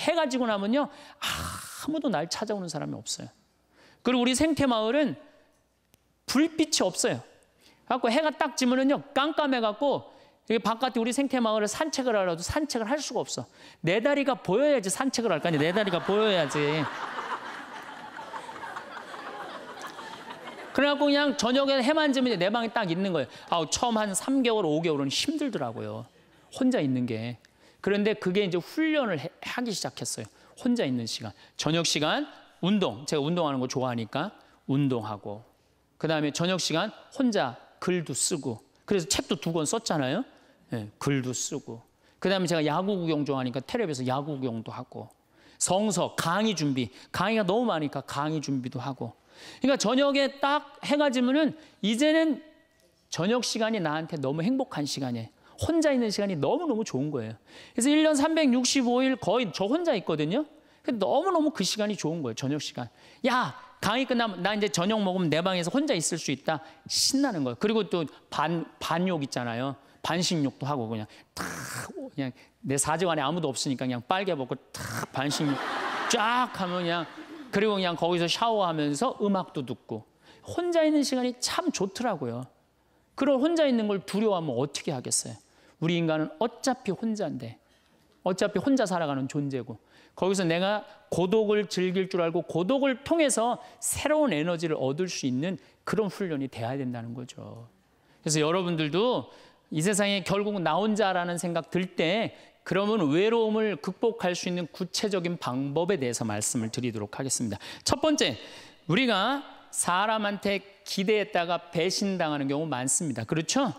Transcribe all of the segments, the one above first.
해가 지고 나면요. 아무도 날 찾아오는 사람이 없어요. 그리고 우리 생태 마을은 불빛이 없어요. 갖고 해가 딱 지면은요. 깜깜해 갖고 바깥에 우리 생태 마을을 산책을 하려도 산책을 할 수가 없어. 내 다리가 보여야지 산책을 할 거 아니야. 내 다리가 보여야지. 그래갖고 그냥 저녁에 해만 지면 내 방에 딱 있는 거예요. 아, 처음 한 3개월, 5개월은 힘들더라고요. 혼자 있는 게. 그런데 그게 이제 훈련을 하기 시작했어요. 혼자 있는 시간. 저녁 시간 운동. 제가 운동하는 거 좋아하니까 운동하고 그다음에 저녁 시간 혼자 글도 쓰고 그래서 책도 두 권 썼잖아요. 예, 글도 쓰고 그다음에 제가 야구 구경 좋아하니까 텔레비에서 야구 구경도 하고 성서 강의 준비 강의가 너무 많으니까 강의 준비도 하고 그러니까 저녁에 딱 해가 지면은 이제는 저녁 시간이 나한테 너무 행복한 시간이에요. 혼자 있는 시간이 너무너무 좋은 거예요. 그래서 1년 365일 거의 저 혼자 있거든요. 너무너무 그 시간이 좋은 거예요. 저녁 시간. 야, 강의 끝나면 나 이제 저녁 먹으면 내 방에서 혼자 있을 수 있다. 신나는 거예요. 그리고 또 반, 반욕 있잖아요. 반식욕도 하고 그냥 탁 그냥 내 사정 안에 아무도 없으니까 그냥 빨개 먹고 탁 반식욕 쫙 하면 그냥 그리고 그냥 거기서 샤워하면서 음악도 듣고 혼자 있는 시간이 참 좋더라고요. 그런 혼자 있는 걸 두려워하면 어떻게 하겠어요? 우리 인간은 어차피 혼자인데 어차피 혼자 살아가는 존재고 거기서 내가 고독을 즐길 줄 알고 고독을 통해서 새로운 에너지를 얻을 수 있는 그런 훈련이 돼야 된다는 거죠. 그래서 여러분들도 이 세상에 결국 나 혼자라는 생각 들 때 그러면 외로움을 극복할 수 있는 구체적인 방법에 대해서 말씀을 드리도록 하겠습니다. 첫 번째, 우리가 사람한테 기대했다가 배신당하는 경우 많습니다. 그렇죠?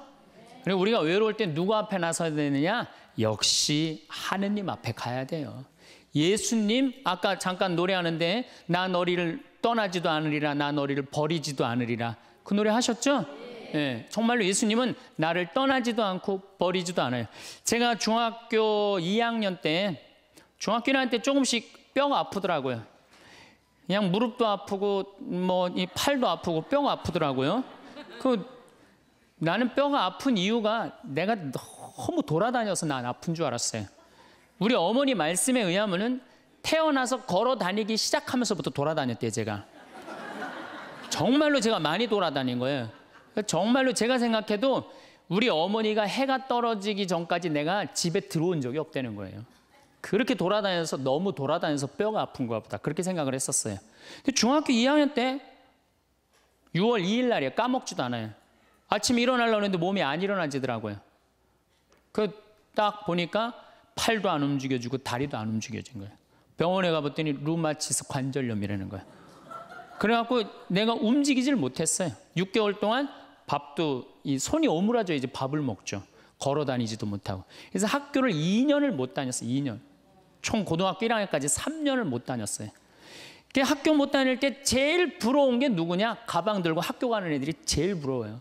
그리고 우리가 외로울 때 누구 앞에 나서야 되느냐? 역시 하느님 앞에 가야 돼요. 예수님 아까 잠깐 노래하는데 나 너를 떠나지도 않으리라 나 너를 버리지도 않으리라 그 노래 하셨죠? 예. 네, 정말로 예수님은 나를 떠나지도 않고 버리지도 않아요. 제가 중학교 2학년 때 중학교 1학년 때 조금씩 뼈가 아프더라고요. 그냥 무릎도 아프고 뭐 이 팔도 아프고 뼈가 아프더라고요. 그 나는 뼈가 아픈 이유가 내가 너무 돌아다녀서 난 아픈 줄 알았어요. 우리 어머니 말씀에 의하면은 태어나서 걸어 다니기 시작하면서부터 돌아다녔대요, 제가. 정말로 제가 많이 돌아다닌 거예요. 정말로 제가 생각해도 우리 어머니가 해가 떨어지기 전까지 내가 집에 들어온 적이 없다는 거예요. 그렇게 돌아다녀서 너무 돌아다녀서 뼈가 아픈 거 보다. 그렇게 생각을 했었어요. 중학교 2학년 때 6월 2일 날이에요. 까먹지도 않아요. 아침에 일어나려고 했는데 몸이 안 일어나지더라고요. 그 딱 보니까 팔도 안 움직여지고 다리도 안 움직여진 거예요. 병원에 가봤더니 루마티스 관절염이라는 거예요. 그래갖고 내가 움직이질 못했어요. 6개월 동안 밥도 이 손이 오므라져 이제 밥을 먹죠. 걸어 다니지도 못하고. 그래서 학교를 2년을 못 다녔어요. 2년. 총 고등학교 1학년까지 3년을 못 다녔어요. 학교 못 다닐 때 제일 부러운 게 누구냐? 가방 들고 학교 가는 애들이 제일 부러워요.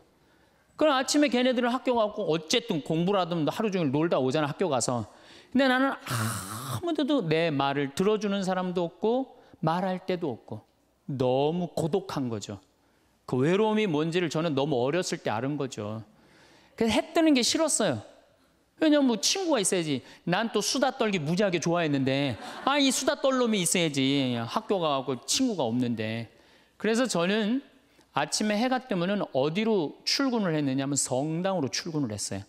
그럼 아침에 걔네들을 학교 가고 어쨌든 공부를 하든 하루 종일 놀다 오잖아 학교 가서. 근데 나는 아무데도 내 말을 들어주는 사람도 없고 말할 때도 없고 너무 고독한 거죠. 그 외로움이 뭔지를 저는 너무 어렸을 때 아는 거죠. 그래서 해 뜨는 게 싫었어요. 왜냐면 뭐 친구가 있어야지. 난 또 수다 떨기 무지하게 좋아했는데, 아, 이 수다 떨 놈이 있어야지. 학교 가고 친구가 없는데. 그래서 저는 아침에 해가 뜨면은 어디로 출근을 했느냐면 성당으로 출근을 했어요.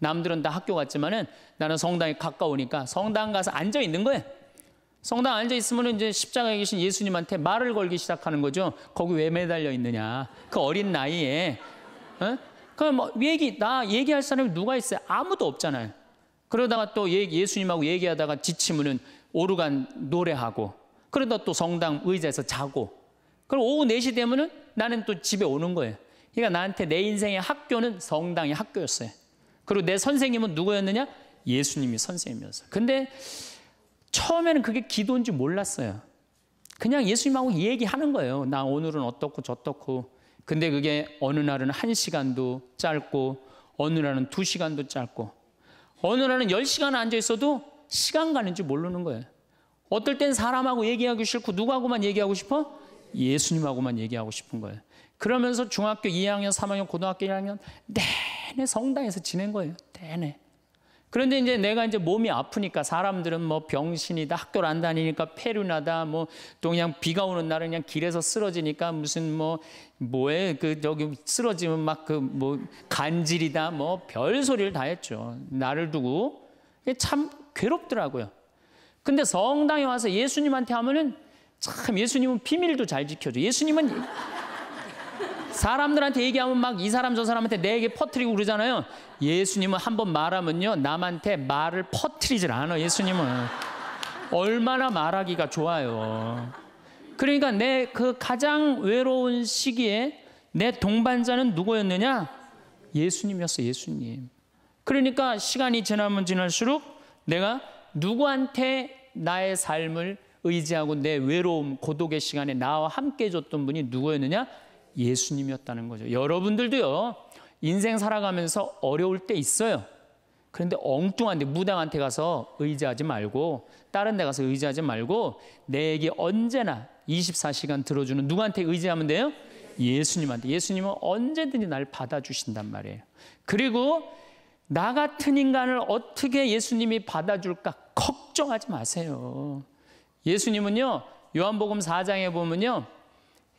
남들은 다 학교 갔지만은 나는 성당에 가까우니까 성당 가서 앉아 있는 거예요. 성당 앉아 있으면 이제 십자가에 계신 예수님한테 말을 걸기 시작하는 거죠. 거기 왜 매달려 있느냐. 그 어린 나이에. 어? 그럼 뭐 얘기 나 얘기할 사람이 누가 있어요? 아무도 없잖아요. 그러다가 또 예수님하고 얘기하다가 지치면은 오르간 노래하고 그러다 또 성당 의자에서 자고 그리 오후 4시 되면은 나는 또 집에 오는 거예요. 그러니까 나한테 내 인생의 학교는 성당의 학교였어요. 그리고 내 선생님은 누구였느냐? 예수님이 선생님이었어 근데 처음에는 그게 기도인지 몰랐어요. 그냥 예수님하고 얘기하는 거예요. 나 오늘은 어떻고 저떻고. 근데 그게 어느 날은 한 시간도 짧고, 어느 날은 두 시간도 짧고, 어느 날은 열 시간 앉아 있어도 시간 가는지 모르는 거예요. 어떨 땐 사람하고 얘기하기 싫고 누구하고만 얘기하고 싶어? 예수님하고만 얘기하고 싶은 거예요. 그러면서 중학교 2학년, 3학년, 고등학교 1학년 내내 성당에서 지낸 거예요. 내내. 그런데 이제 내가 이제 몸이 아프니까 사람들은 뭐 병신이다, 학교를 안 다니니까 폐륜하다, 뭐또 그냥 비가 오는 날은 그냥 길에서 쓰러지니까 무슨 뭐 뭐에 그 저기 쓰러지면 막 그 뭐 간질이다, 뭐 별소리를 다 했죠. 나를 두고 참 괴롭더라고요. 근데 성당에 와서 예수님한테 하면은 참 예수님은 비밀도 잘 지켜줘. 예수님은 사람들한테 얘기하면 막 이 사람 저 사람한테 내게 퍼뜨리고 그러잖아요. 예수님은 한 번 말하면요. 남한테 말을 퍼뜨리질 않아. 예수님은 얼마나 말하기가 좋아요. 그러니까 내 그 가장 외로운 시기에 내 동반자는 누구였느냐? 예수님이었어. 예수님. 그러니까 시간이 지나면 지날수록 내가 누구한테 나의 삶을 의지하고 내 외로움, 고독의 시간에 나와 함께 줬던 분이 누구였느냐? 예수님이었다는 거죠. 여러분들도요, 인생 살아가면서 어려울 때 있어요. 그런데 엉뚱한데 무당한테 가서 의지하지 말고 다른 데 가서 의지하지 말고 내게 언제나 24시간 들어주는 누구한테 의지하면 돼요? 예수님한테. 예수님은 언제든지 날 받아주신단 말이에요. 그리고 나 같은 인간을 어떻게 예수님이 받아줄까 걱정하지 마세요. 예수님은요, 요한복음 4장에 보면요,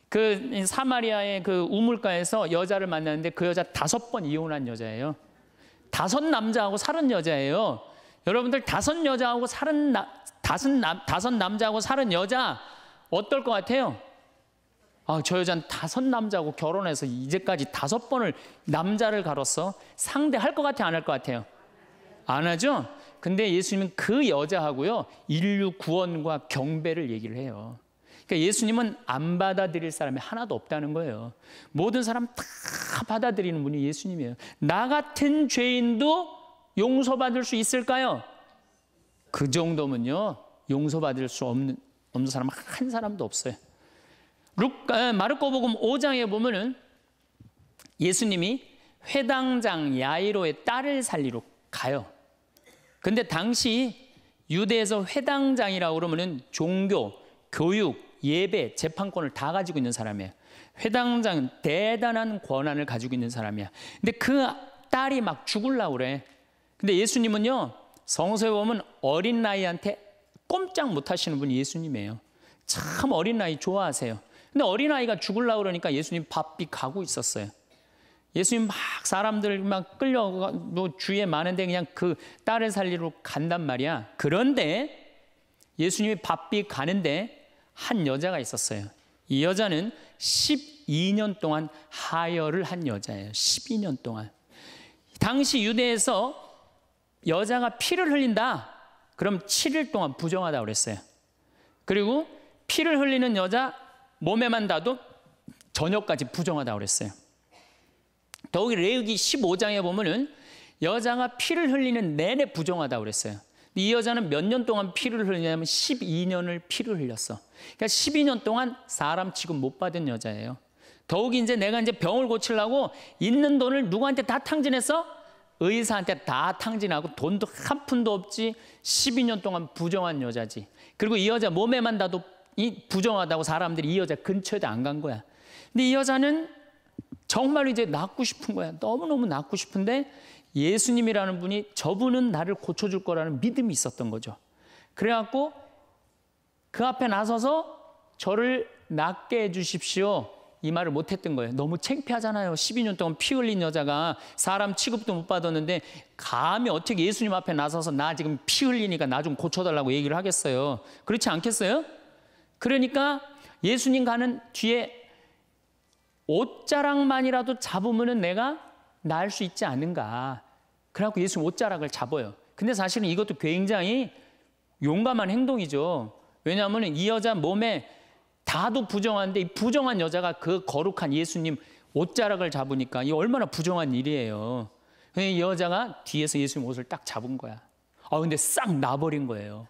그 사마리아의 그 우물가에서 여자를 만났는데 그 여자 다섯 번 이혼한 여자예요. 다섯 남자하고 살은 여자예요. 여러분들 다섯 여자하고 살은 나, 다섯 남 다섯 남자하고 살은 여자 어떨 것 같아요? 아, 저 여자는 다섯 남자하고 결혼해서 이제까지 다섯 번을 남자를 가로서 상대할 것같아안할 것 같아요? 안 하죠? 근데 예수님은 그 여자하고요. 인류 구원과 경배를 얘기를 해요. 그러니까 예수님은 안 받아들일 사람이 하나도 없다는 거예요. 모든 사람 다 받아들이는 분이 예수님이에요. 나 같은 죄인도 용서받을 수 있을까요? 그 정도면요. 용서받을 수 없는 없는 사람 한 사람도 없어요. 루카 아, 마르코복음 5장에 보면은 예수님이 회당장 야이로의 딸을 살리러 가요. 근데 당시 유대에서 회당장이라고 그러면은 종교, 교육, 예배, 재판권을 다 가지고 있는 사람이에 회당장은 대단한 권한을 가지고 있는 사람이야. 근데 그 딸이 막 죽을라 그래. 근데 예수님은요. 성서에 보면 어린 나이한테 꼼짝 못 하시는 분이 예수님이에요. 참 어린 나이 좋아하세요. 근데 어린 아이가 죽을라 그러니까 예수님 바삐 가고 있었어요. 예수님 막 사람들 막 끌려 가뭐 주위에 많은데 그냥 그 딸을 살리러 간단 말이야. 그런데 예수님이 바삐 가는데 한 여자가 있었어요. 이 여자는 12년 동안 하혈을 한 여자예요. 12년 동안. 당시 유대에서 여자가 피를 흘린다. 그럼 7일 동안 부정하다고 그랬어요. 그리고 피를 흘리는 여자 몸에만 닿도 저녁까지 부정하다고 그랬어요. 더욱이 레위기 15장에 보면은 여자가 피를 흘리는 내내 부정하다고 그랬어요. 이 여자는 몇 년 동안 피를 흘리냐면 12년을 피를 흘렸어. 그러니까 12년 동안 사람 지금 못 받은 여자예요. 더욱이 이제 내가 이제 병을 고치려고 있는 돈을 누구한테 다 탕진했어? 의사한테 다 탕진하고 돈도 한 푼도 없지 12년 동안 부정한 여자지. 그리고 이 여자 몸에만 다도 이 부정하다고 사람들이 이 여자 근처에도 안 간 거야. 근데 이 여자는 정말 이제 낫고 싶은 거야. 너무너무 낫고 싶은데 예수님이라는 분이 저분은 나를 고쳐줄 거라는 믿음이 있었던 거죠. 그래갖고 그 앞에 나서서 저를 낫게 해주십시오. 이 말을 못했던 거예요. 너무 창피하잖아요. 12년 동안 피 흘린 여자가 사람 취급도 못 받았는데 감히 어떻게 예수님 앞에 나서서 나 지금 피 흘리니까 나 좀 고쳐달라고 얘기를 하겠어요. 그렇지 않겠어요? 그러니까 예수님 가는 뒤에 옷자락만이라도 잡으면 내가 나을 수 있지 않은가. 그래갖고 예수 옷자락을 잡아요. 근데 사실은 이것도 굉장히 용감한 행동이죠. 왜냐하면 이 여자 몸에 다도 부정한데 이 부정한 여자가 그 거룩한 예수님 옷자락을 잡으니까 이 얼마나 부정한 일이에요. 이 여자가 뒤에서 예수님 옷을 딱 잡은 거야. 아 근데 싹 나버린 거예요.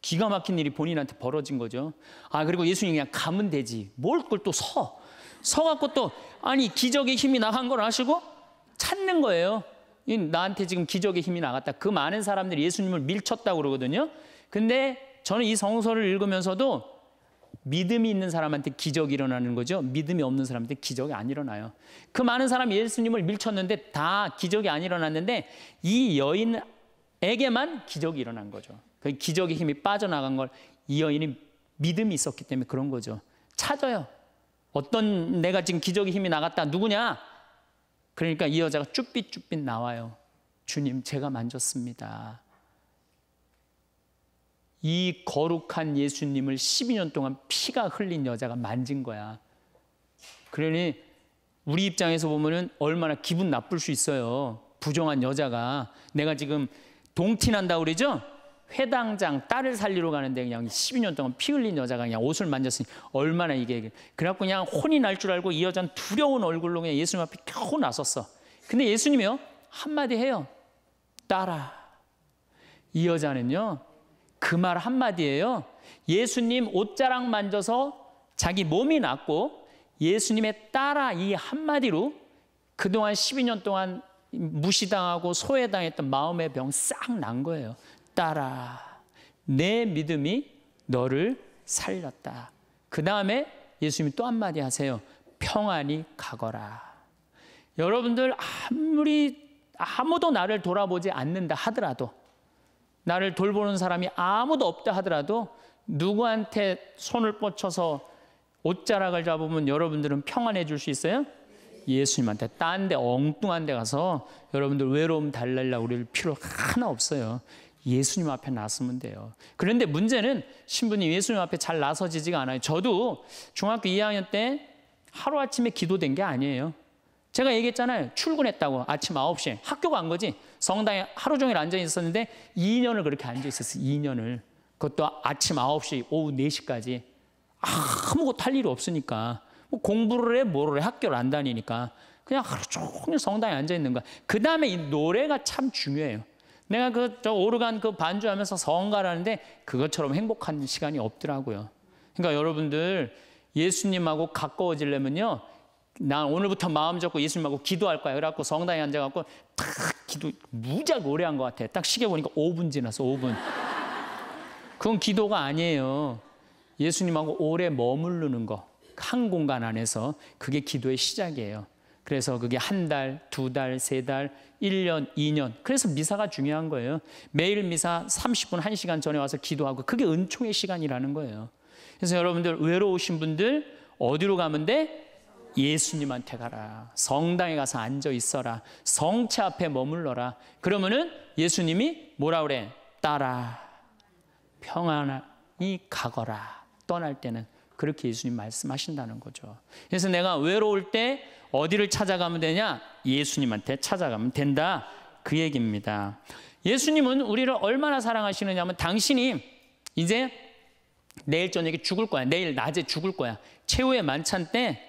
기가 막힌 일이 본인한테 벌어진 거죠. 아 그리고 예수님 그냥 가면 되지. 뭘 걸 또 서. 서갖고 또 아니 기적의 힘이 나간 걸 아시고 찾는 거예요. 나한테 지금 기적의 힘이 나갔다. 그 많은 사람들이 예수님을 밀쳤다고 그러거든요. 근데 저는 이 성서를 읽으면서도 믿음이 있는 사람한테 기적이 일어나는 거죠. 믿음이 없는 사람한테 기적이 안 일어나요. 그 많은 사람이 예수님을 밀쳤는데 다 기적이 안 일어났는데 이 여인에게만 기적이 일어난 거죠. 그 기적의 힘이 빠져나간 걸 이 여인이 믿음이 있었기 때문에 그런 거죠. 찾아요. 어떤 내가 지금 기적의 힘이 나갔다. 누구냐? 그러니까 이 여자가 쭈삣쭈삣 나와요. 주님, 제가 만졌습니다. 이 거룩한 예수님을 12년 동안 피가 흘린 여자가 만진 거야. 그러니 우리 입장에서 보면은 얼마나 기분 나쁠 수 있어요. 부정한 여자가 내가 지금 동티난다 그러죠? 회당장 딸을 살리러 가는데 그냥 12년 동안 피 흘린 여자가 그냥 옷을 만졌으니 얼마나 이게 그래갖고 그냥 혼이 날 줄 알고 이 여자는 두려운 얼굴로 그냥 예수님 앞에 겨우 나섰어. 근데 예수님이요 한마디 해요. 딸아. 이 여자는요 그 말 한마디예요. 예수님 옷자락 만져서 자기 몸이 낫고 예수님의 딸아 이 한마디로 그동안 12년 동안 무시당하고 소외당했던 마음의 병 싹 난 거예요. 따라 내 믿음이 너를 살렸다. 그 다음에 예수님이 또 한마디 하세요. 평안히 가거라. 여러분들 아무리 아무도 나를 돌아보지 않는다 하더라도 나를 돌보는 사람이 아무도 없다 하더라도 누구한테 손을 뻗쳐서 옷자락을 잡으면 여러분들은 평안해 줄 수 있어요? 예수님한테 딴 데 엉뚱한 데 가서 여러분들 외로움 달래려고 우리를 필요 하나 없어요. 예수님 앞에 나서면 돼요. 그런데 문제는 신부님 예수님 앞에 잘 나서지지가 않아요. 저도 중학교 2학년 때 하루아침에 기도된 게 아니에요. 제가 얘기했잖아요. 출근했다고 아침 9시에 학교 간 거지. 성당에 하루 종일 앉아 있었는데 2년을 그렇게 앉아 있었어요. 2년을. 그것도 아침 9시, 오후 4시까지. 아무것도 할 일이 없으니까. 뭐 공부를 해, 뭐를 해, 학교를 안 다니니까. 그냥 하루 종일 성당에 앉아 있는 거야. 그 다음에 이 노래가 참 중요해요. 내가 그 저 오르간 그 반주하면서 성가라는데 그것처럼 행복한 시간이 없더라고요. 그러니까 여러분들 예수님하고 가까워지려면요. 난 오늘부터 마음 잡고 예수님하고 기도할 거야. 그래갖고 성당에 앉아갖고 탁 기도 무지 오래 한 것 같아. 딱 시계 보니까 5분 지났어. 5분. 그건 기도가 아니에요. 예수님하고 오래 머무르는 거. 한 공간 안에서 그게 기도의 시작이에요. 그래서 그게 한 달, 두 달, 세 달, 1년, 2년. 그래서 미사가 중요한 거예요. 매일 미사 30분, 1시간 전에 와서 기도하고 그게 은총의 시간이라는 거예요. 그래서 여러분들 외로우신 분들 어디로 가면 돼? 예수님한테 가라. 성당에 가서 앉아 있어라. 성체 앞에 머물러라. 그러면은 예수님이 뭐라 그래? 따라. 평안히 가거라. 떠날 때는 그렇게 예수님 말씀하신다는 거죠. 그래서 내가 외로울 때 어디를 찾아가면 되냐? 예수님한테 찾아가면 된다. 그 얘기입니다. 예수님은 우리를 얼마나 사랑하시느냐면 당신이 이제 내일 저녁에 죽을 거야. 내일 낮에 죽을 거야. 최후의 만찬 때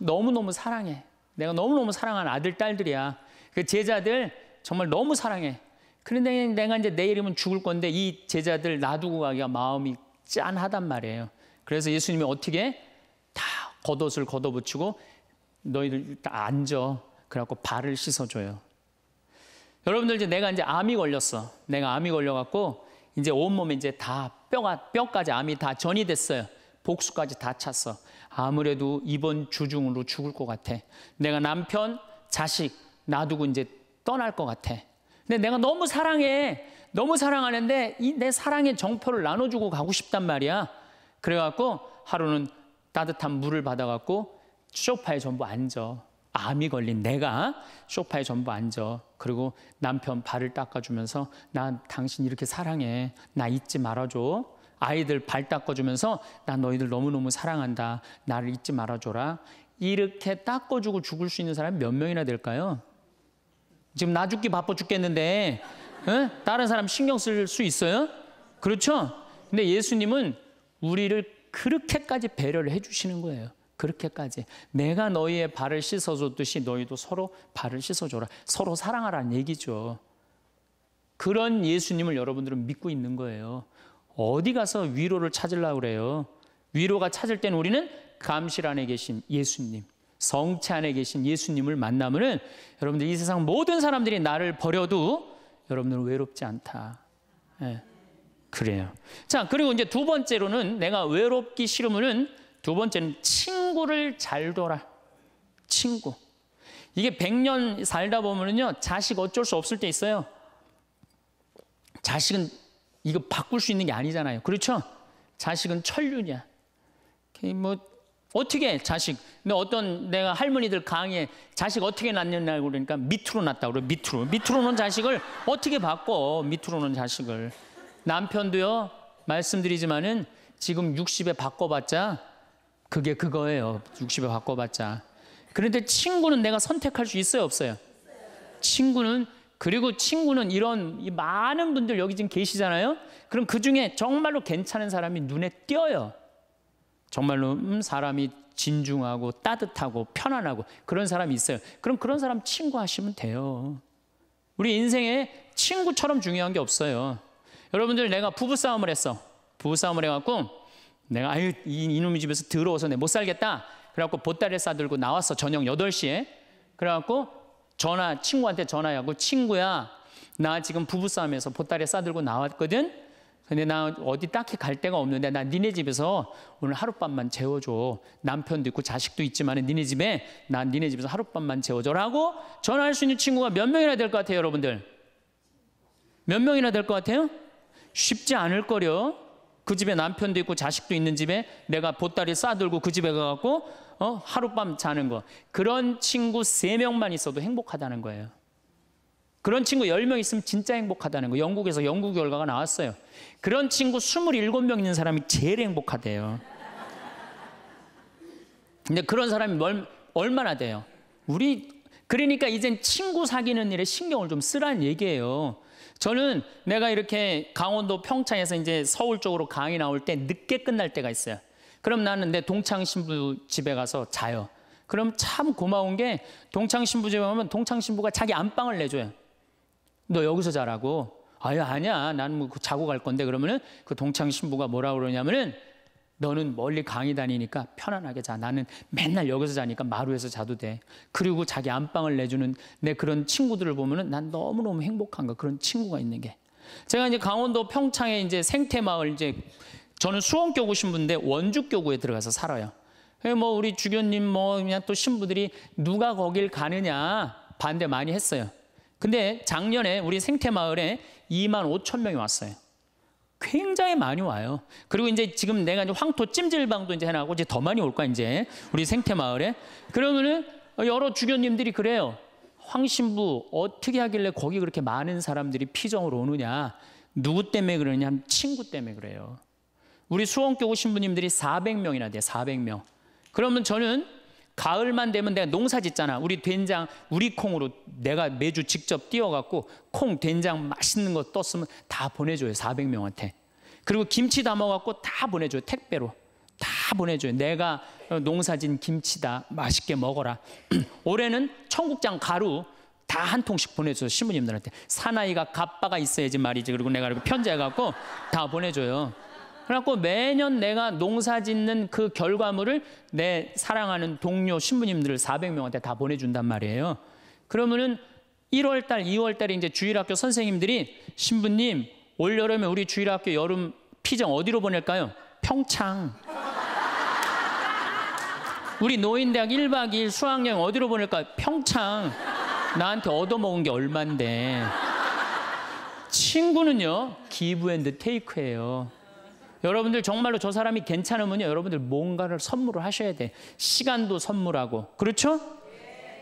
너무너무 사랑해. 내가 너무너무 사랑하는 아들, 딸들이야. 그 제자들 정말 너무 사랑해. 그런데 내가 이제 내일이면 죽을 건데 이 제자들 놔두고 가기가 마음이 짠하단 말이에요. 그래서 예수님이 어떻게 다 겉옷을 걷어붙이고 너희들 다 앉아 그래갖고 발을 씻어줘요. 여러분들 이제 내가 이제 암이 걸렸어. 내가 암이 걸려갖고 이제 온몸에 이제 다 뼈가 뼈까지 암이 다 전이 됐어요. 복수까지 다 찼어. 아무래도 이번 주중으로 죽을 것 같아. 내가 남편, 자식 놔두고 이제 떠날 것 같아. 근데 내가 너무 사랑해. 너무 사랑하는데 이내 사랑의 정표를 나눠주고 가고 싶단 말이야. 그래갖고 하루는 따뜻한 물을 받아갖고 쇼파에 전부 앉아. 암이 걸린 내가 쇼파에 전부 앉아. 그리고 남편 발을 닦아주면서 나 당신 이렇게 사랑해. 나 잊지 말아줘. 아이들 발 닦아주면서 나 너희들 너무너무 사랑한다. 나를 잊지 말아줘라. 이렇게 닦아주고 죽을 수 있는 사람이 몇 명이나 될까요? 지금 나 죽기 바빠 죽겠는데 에? 다른 사람 신경 쓸 수 있어요? 그렇죠? 근데 예수님은 우리를 그렇게까지 배려를 해주시는 거예요. 그렇게까지 내가 너희의 발을 씻어줬듯이 너희도 서로 발을 씻어줘라. 서로 사랑하라는 얘기죠. 그런 예수님을 여러분들은 믿고 있는 거예요. 어디 가서 위로를 찾으려고 그래요. 위로가 찾을 땐 우리는 감실 안에 계신 예수님, 성체 안에 계신 예수님을 만나면은 여러분들 이 세상 모든 사람들이 나를 버려도 여러분들은 외롭지 않다. 예. 그래요. 자, 그리고 이제 두 번째로는 내가 외롭기 싫으면은 두 번째는 친구를 잘 둬라. 친구. 이게 100년 살다 보면은요, 자식 어쩔 수 없을 때 있어요. 자식은 이거 바꿀 수 있는 게 아니잖아요. 그렇죠? 자식은 천륜이야. 뭐, 어떻게 해, 자식. 근데 어떤 내가 할머니들 강의에 자식 어떻게 낳느냐고 그러니까 밑으로 낳다고 그래, 밑으로. 밑으로 놓 자식을 어떻게 바꿔, 밑으로 놓 자식을. 남편도요, 말씀드리지만은 지금 60에 바꿔봤자 그게 그거예요. 60에 바꿔봤자. 그런데 친구는 내가 선택할 수 있어요, 없어요? 친구는 그리고 친구는 이런 많은 분들 여기 지금 계시잖아요. 그럼 그 중에 정말로 괜찮은 사람이 눈에 띄어요. 정말로 음, 사람이 진중하고 따뜻하고 편안하고 그런 사람이 있어요. 그럼 그런 사람 친구 하시면 돼요. 우리 인생에 친구처럼 중요한 게 없어요. 여러분들 내가 부부싸움을 했어. 부부싸움을 해갖고 내가 아유 이, 놈의 집에서 들어와서 내못 살겠다. 그래갖고 보따리를 싸들고 나왔어. 저녁 8시에. 그래갖고 전화 친구한테 전화하고 친구야 나 지금 부부싸움에서 보따리 싸들고 나왔거든. 근데 나 어디 딱히 갈 데가 없는데 나 니네 집에서 오늘 하룻밤만 재워줘. 남편도 있고 자식도 있지만 니네 집에 난 니네 집에서 하룻밤만 재워줘라고 전화할 수 있는 친구가 몇 명이나 될 것 같아요 여러분들? 몇 명이나 될 것 같아요? 쉽지 않을 거려. 그 집에 남편도 있고 자식도 있는 집에 내가 보따리 싸들고 그 집에 가갖고 어? 하룻밤 자는 거. 그런 친구 세명만 있어도 행복하다는 거예요. 그런 친구 열 명 있으면 진짜 행복하다는 거. 영국에서 연구 결과가 나왔어요. 그런 친구 스물일곱 명 있는 사람이 제일 행복하대요. 근데 그런 사람이 얼, 얼마나 돼요? 우리 그러니까 이젠 친구 사귀는 일에 신경을 좀 쓰라는 얘기예요. 저는 내가 이렇게 강원도 평창에서 이제 서울 쪽으로 강의 나올 때 늦게 끝날 때가 있어요. 그럼 나는 내 동창 신부 집에 가서 자요. 그럼 참 고마운 게 동창 신부 집에 가면 동창 신부가 자기 안방을 내줘요. 너 여기서 자라고. 아유 아니야. 나는 뭐 그 자고 갈 건데 그러면은 그 동창 신부가 뭐라 그러냐면은 너는 멀리 강의 다니니까 편안하게 자. 나는 맨날 여기서 자니까 마루에서 자도 돼. 그리고 자기 안방을 내주는 내 그런 친구들을 보면은 난 너무너무 행복한 거. 그런 친구가 있는 게. 제가 이제 강원도 평창에 이제 생태마을 이제 저는 수원교 구신분인데 원주교구에 들어가서 살아요. 예, 뭐 우리 주교님 뭐 그냥 또 신부들이 누가 거길 가느냐 반대 많이 했어요. 근데 작년에 우리 생태마을에 2만 5천 명이 왔어요. 굉장히 많이 와요. 그리고 이제 지금 내가 이제 황토 찜질방도 이제 해나고 이제 더 많이 올 거야 이제 우리 생태 마을에. 그러면은 여러 주교님들이 그래요. 황신부 어떻게 하길래 거기 그렇게 많은 사람들이 피정으로 오느냐? 누구 때문에 그러냐? 친구 때문에 그래요. 우리 수원교 오신 분님들이 400명이나 돼요. 400명. 그러면 저는 가을만 되면 내가 농사 짓잖아. 우리 된장, 우리 콩으로 내가 매주 직접 띄워갖고 콩, 된장 맛있는 거 떴으면 다 보내줘요. 400명한테. 그리고 김치 담아갖고 다 보내줘요. 택배로. 다 보내줘요. 내가 어, 농사진 김치다. 맛있게 먹어라. 올해는 청국장 가루 다 한 통씩 보내줘요 신부님들한테. 사나이가 갑바가 있어야지 말이지. 그리고 내가 편지해갖고 다 보내줘요. 그래갖고 매년 내가 농사 짓는 그 결과물을 내 사랑하는 동료 신부님들을 400명한테 다 보내준단 말이에요. 그러면은 1월 달, 2월 달에 이제 주일학교 선생님들이 신부님 올 여름에 우리 주일학교 여름 피정 어디로 보낼까요? 평창. 우리 노인대학 1박 2일 수학여행 어디로 보낼까요? 평창. 나한테 얻어먹은 게 얼만데. 친구는요, 기브 앤드 테이크예요. 여러분들 정말로 저 사람이 괜찮으면요. 여러분들 뭔가를 선물을 하셔야 돼. 시간도 선물하고. 그렇죠?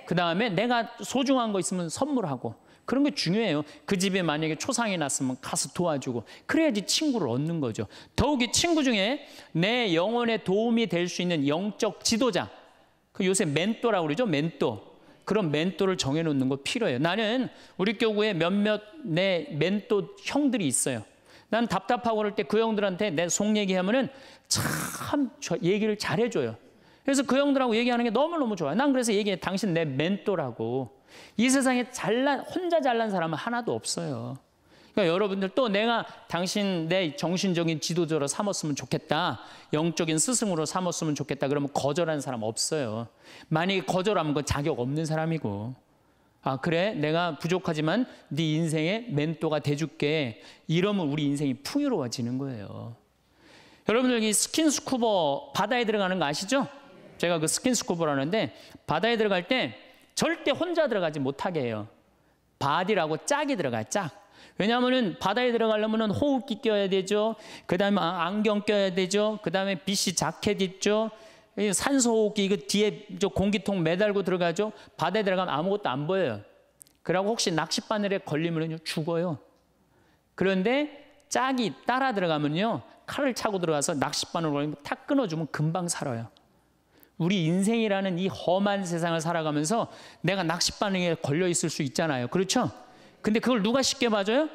그 다음에 내가 소중한 거 있으면 선물하고. 그런 게 중요해요. 그 집에 만약에 초상이 났으면 가서 도와주고 그래야지 친구를 얻는 거죠. 더욱이 친구 중에 내 영혼에 도움이 될 수 있는 영적 지도자, 그 요새 멘토라고 그러죠. 멘토. 그런 멘토를 정해놓는 거 필요해요. 나는 우리 교구에 몇몇 내 멘토 형들이 있어요. 난 답답하고 그럴 때 그 형들한테 내 속 얘기하면은 참 얘기를 잘해줘요. 그래서 그 형들하고 얘기하는 게 너무너무 좋아요. 난 그래서 얘기해. 당신 내 멘토라고. 이 세상에 잘난, 혼자 잘난 사람은 하나도 없어요. 그러니까 여러분들 또 내가 당신 내 정신적인 지도자로 삼았으면 좋겠다. 영적인 스승으로 삼았으면 좋겠다. 그러면 거절한 사람 없어요. 만약에 거절하면 그 자격 없는 사람이고. 아 그래 내가 부족하지만 네 인생의 멘토가 돼줄게 이러면 우리 인생이 풍요로워지는 거예요 여러분들 여기 스킨스쿠버 바다에 들어가는 거 아시죠? 제가 그 스킨스쿠버라는데 바다에 들어갈 때 절대 혼자 들어가지 못하게 해요 바디라고 짝이 들어가요 짝 왜냐하면은 바다에 들어가려면 호흡기 껴야 되죠 그 다음에 아, 안경 껴야 되죠 그 다음에 빛이 자켓 입죠 산소호흡기 이거 뒤에 저 공기통 매달고 들어가죠. 바다에 들어가면 아무것도 안 보여요. 그러고 혹시 낚싯바늘에 걸리면요 죽어요. 그런데 짝이 따라 들어가면요 칼을 차고 들어가서 낚싯바늘 걸리면 탁 끊어주면 금방 살아요. 우리 인생이라는 이 험한 세상을 살아가면서 내가 낚싯바늘에 걸려 있을 수 있잖아요. 그렇죠? 근데 그걸 누가 쉽게 봐줘요?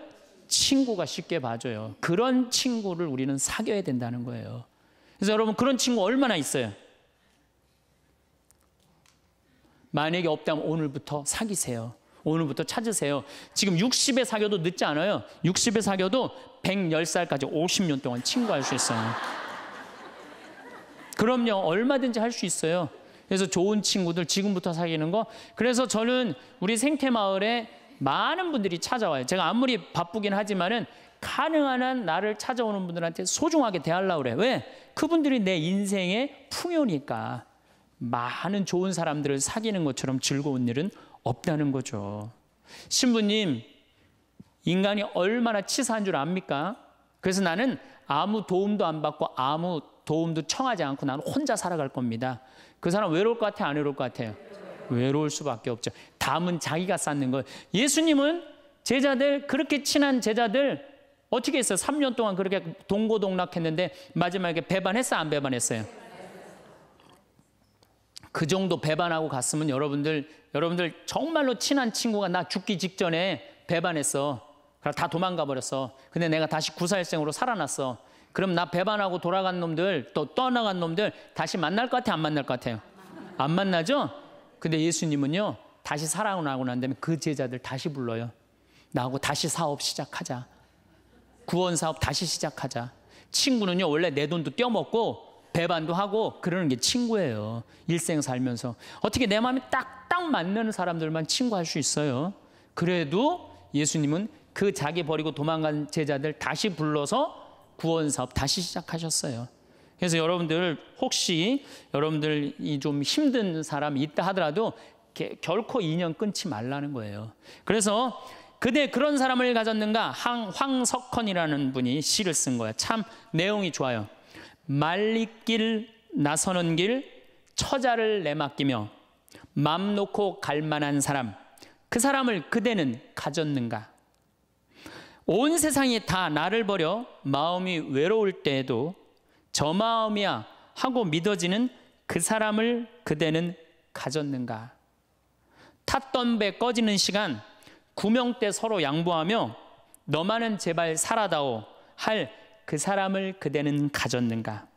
친구가 쉽게 봐줘요. 그런 친구를 우리는 사귀어야 된다는 거예요. 그래서 여러분 그런 친구 얼마나 있어요? 만약에 없다면 오늘부터 사귀세요. 오늘부터 찾으세요. 지금 60에 사겨도 늦지 않아요. 60에 사겨도 110살까지 50년 동안 친구할 수 있어요. 그럼요. 얼마든지 할 수 있어요. 그래서 좋은 친구들 지금부터 사귀는 거. 그래서 저는 우리 생태 마을에 많은 분들이 찾아와요. 제가 아무리 바쁘긴 하지만은 가능한 한 나를 찾아오는 분들한테 소중하게 대하려고 그래. 왜? 그분들이 내 인생의 풍요니까. 많은 좋은 사람들을 사귀는 것처럼 즐거운 일은 없다는 거죠. 신부님, 인간이 얼마나 치사한 줄 압니까? 그래서 나는 아무 도움도 안 받고 아무 도움도 청하지 않고 나는 혼자 살아갈 겁니다. 그 사람 외로울 것 같아요? 안 외로울 것 같아요? 외로울 수밖에 없죠. 담은 자기가 쌓는 걸. 예수님은 제자들, 그렇게 친한 제자들 어떻게 했어요? 3년 동안 그렇게 동고동락했는데 마지막에 배반했어안 배반했어요? 그 정도 배반하고 갔으면 여러분들 여러분들 정말로 친한 친구가 나 죽기 직전에 배반했어. 다 도망가 버렸어. 근데 내가 다시 구사일생으로 살아났어. 그럼 나 배반하고 돌아간 놈들 또 떠나간 놈들 다시 만날 것 같아 안 만날 것 같아요. 안 만나죠? 근데 예수님은요 다시 살아나고 난 다음에 그 제자들 다시 불러요. 나하고 다시 사업 시작하자. 구원 사업 다시 시작하자. 친구는요 원래 내 돈도 떼어먹고 배반도 하고 그러는 게 친구예요. 일생 살면서. 어떻게 내 마음이 딱딱 맞는 사람들만 친구할 수 있어요. 그래도 예수님은 그 자기 버리고 도망간 제자들 다시 불러서 구원 사업 다시 시작하셨어요. 그래서 여러분들 혹시 여러분들 이좀 힘든 사람이 있다 하더라도 결코 인연 끊지 말라는 거예요. 그래서 그대 그런 사람을 가졌는가? 황, 황석헌이라는 분이 시를 쓴 거예요. 참 내용이 좋아요. 말리길 나서는 길 처자를 내맡기며 맘 놓고 갈만한 사람 그 사람을 그대는 가졌는가? 온 세상이 다 나를 버려 마음이 외로울 때에도 저 마음이야 하고 믿어지는 그 사람을 그대는 가졌는가? 탔던 배 꺼지는 시간 구명 대 서로 양보하며 너만은 제발 살아다오 할그 사람을 그대는 가졌는가?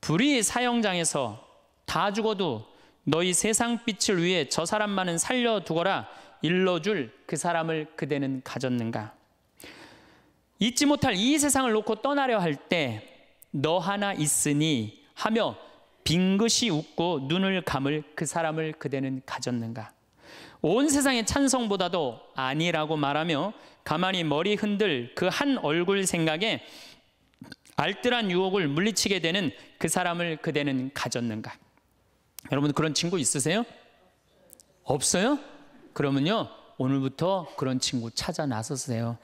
불이 사형장에서 다 죽어도 너희 세상 빛을 위해 저 사람만은 살려두거라 일러줄 그 사람을 그대는 가졌는가? 잊지 못할 이 세상을 놓고 떠나려 할 때 너 하나 있으니 하며 빙긋이 웃고 눈을 감을 그 사람을 그대는 가졌는가? 온 세상의 찬성보다도 아니라고 말하며 가만히 머리 흔들 그 한 얼굴 생각에 알뜰한 유혹을 물리치게 되는 그 사람을 그대는 가졌는가? 여러분 그런 친구 있으세요? 없어요? 그러면요 오늘부터 그런 친구 찾아 나서세요.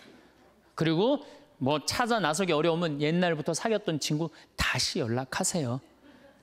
그리고 뭐 찾아 나서기 어려우면 옛날부터 사귀었던 친구 다시 연락하세요.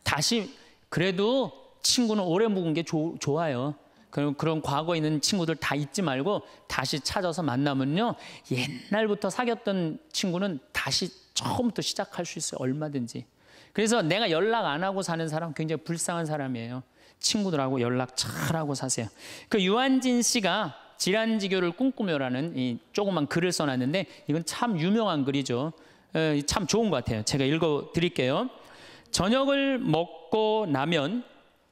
다시 그래도 친구는 오래 묵은 게 조, 좋아요. 그런 그런 과거에 있는 친구들 다 잊지 말고 다시 찾아서 만나면요. 옛날부터 사귀었던 친구는 다시 처음부터 시작할 수 있어요. 얼마든지. 그래서 내가 연락 안 하고 사는 사람 굉장히 불쌍한 사람이에요. 친구들하고 연락 잘하고 사세요. 그 유한진 씨가 질환지교를 꿈꾸며라는 이 조그만 글을 써놨는데 이건 참 유명한 글이죠. 참 좋은 것 같아요. 제가 읽어 드릴게요. 저녁을 먹고 나면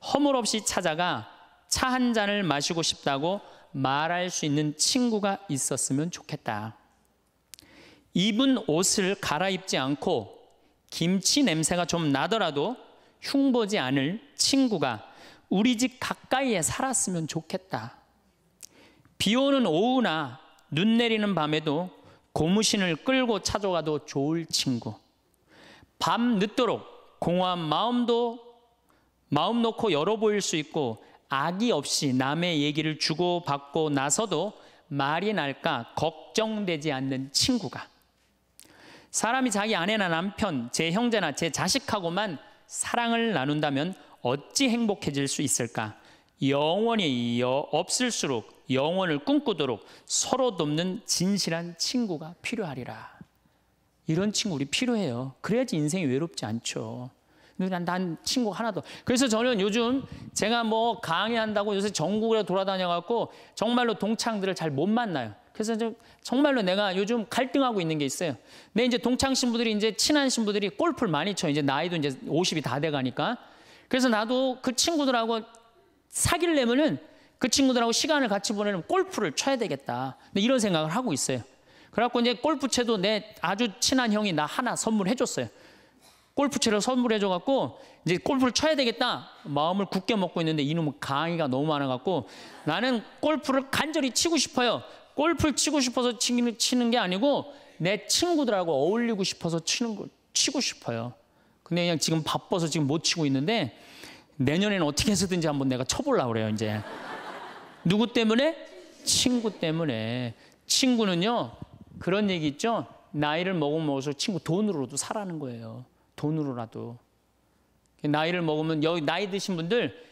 허물없이 찾아가 차한 잔을 마시고 싶다고 말할 수 있는 친구가 있었으면 좋겠다. 입은 옷을 갈아입지 않고 김치 냄새가 좀 나더라도 흉보지 않을 친구가 우리 집 가까이에 살았으면 좋겠다. 비 오는 오후나 눈 내리는 밤에도 고무신을 끌고 찾아가도 좋을 친구. 밤 늦도록 공허한 마음도 마음 놓고 열어 보일 수 있고 악의 없이 남의 얘기를 주고받고 나서도 말이 날까 걱정되지 않는 친구가 사람이 자기 아내나 남편, 제 형제나 제 자식하고만 사랑을 나눈다면 어찌 행복해질 수 있을까? 영원히 없을수록 영원을 꿈꾸도록 서로 돕는 진실한 친구가 필요하리라. 이런 친구 우리 필요해요. 그래야지 인생이 외롭지 않죠. 난, 난 친구 하나도. 그래서 저는 요즘 제가 뭐 강의한다고 요새 전국으로 돌아다녀갖고 정말로 동창들을 잘 못 만나요. 그래서 좀 정말로 내가 요즘 갈등하고 있는 게 있어요. 내 이제 동창 신부들이 이제 친한 신부들이 골프를 많이 쳐. 이제 나이도 이제 50이 다 돼가니까. 그래서 나도 그 친구들하고 사귈려면은 그 친구들하고 시간을 같이 보내는 골프를 쳐야 되겠다. 이런 생각을 하고 있어요. 그래갖고 이제 골프채도 내 아주 친한 형이 나 하나 선물해줬어요. 골프채를 선물해줘 갖고 이제 골프를 쳐야 되겠다 마음을 굳게 먹고 있는데 이놈 강의가 너무 많아 갖고 나는 골프를 간절히 치고 싶어요. 골프를 치고 싶어서 치는, 치는 게 아니고 내 친구들하고 어울리고 싶어서 치는 걸 치고 싶어요. 근데 그냥 지금 바빠서 지금 못 치고 있는데 내년에는 어떻게 해서든지 한번 내가 쳐보려고 그래요 이제. 누구 때문에? 친구 때문에. 친구는요 그런 얘기 있죠. 나이를 먹으면 먹을수록 친구 돈으로도 사라는 거예요. 돈으로라도 나이를 먹으면 여기 나이 드신 분들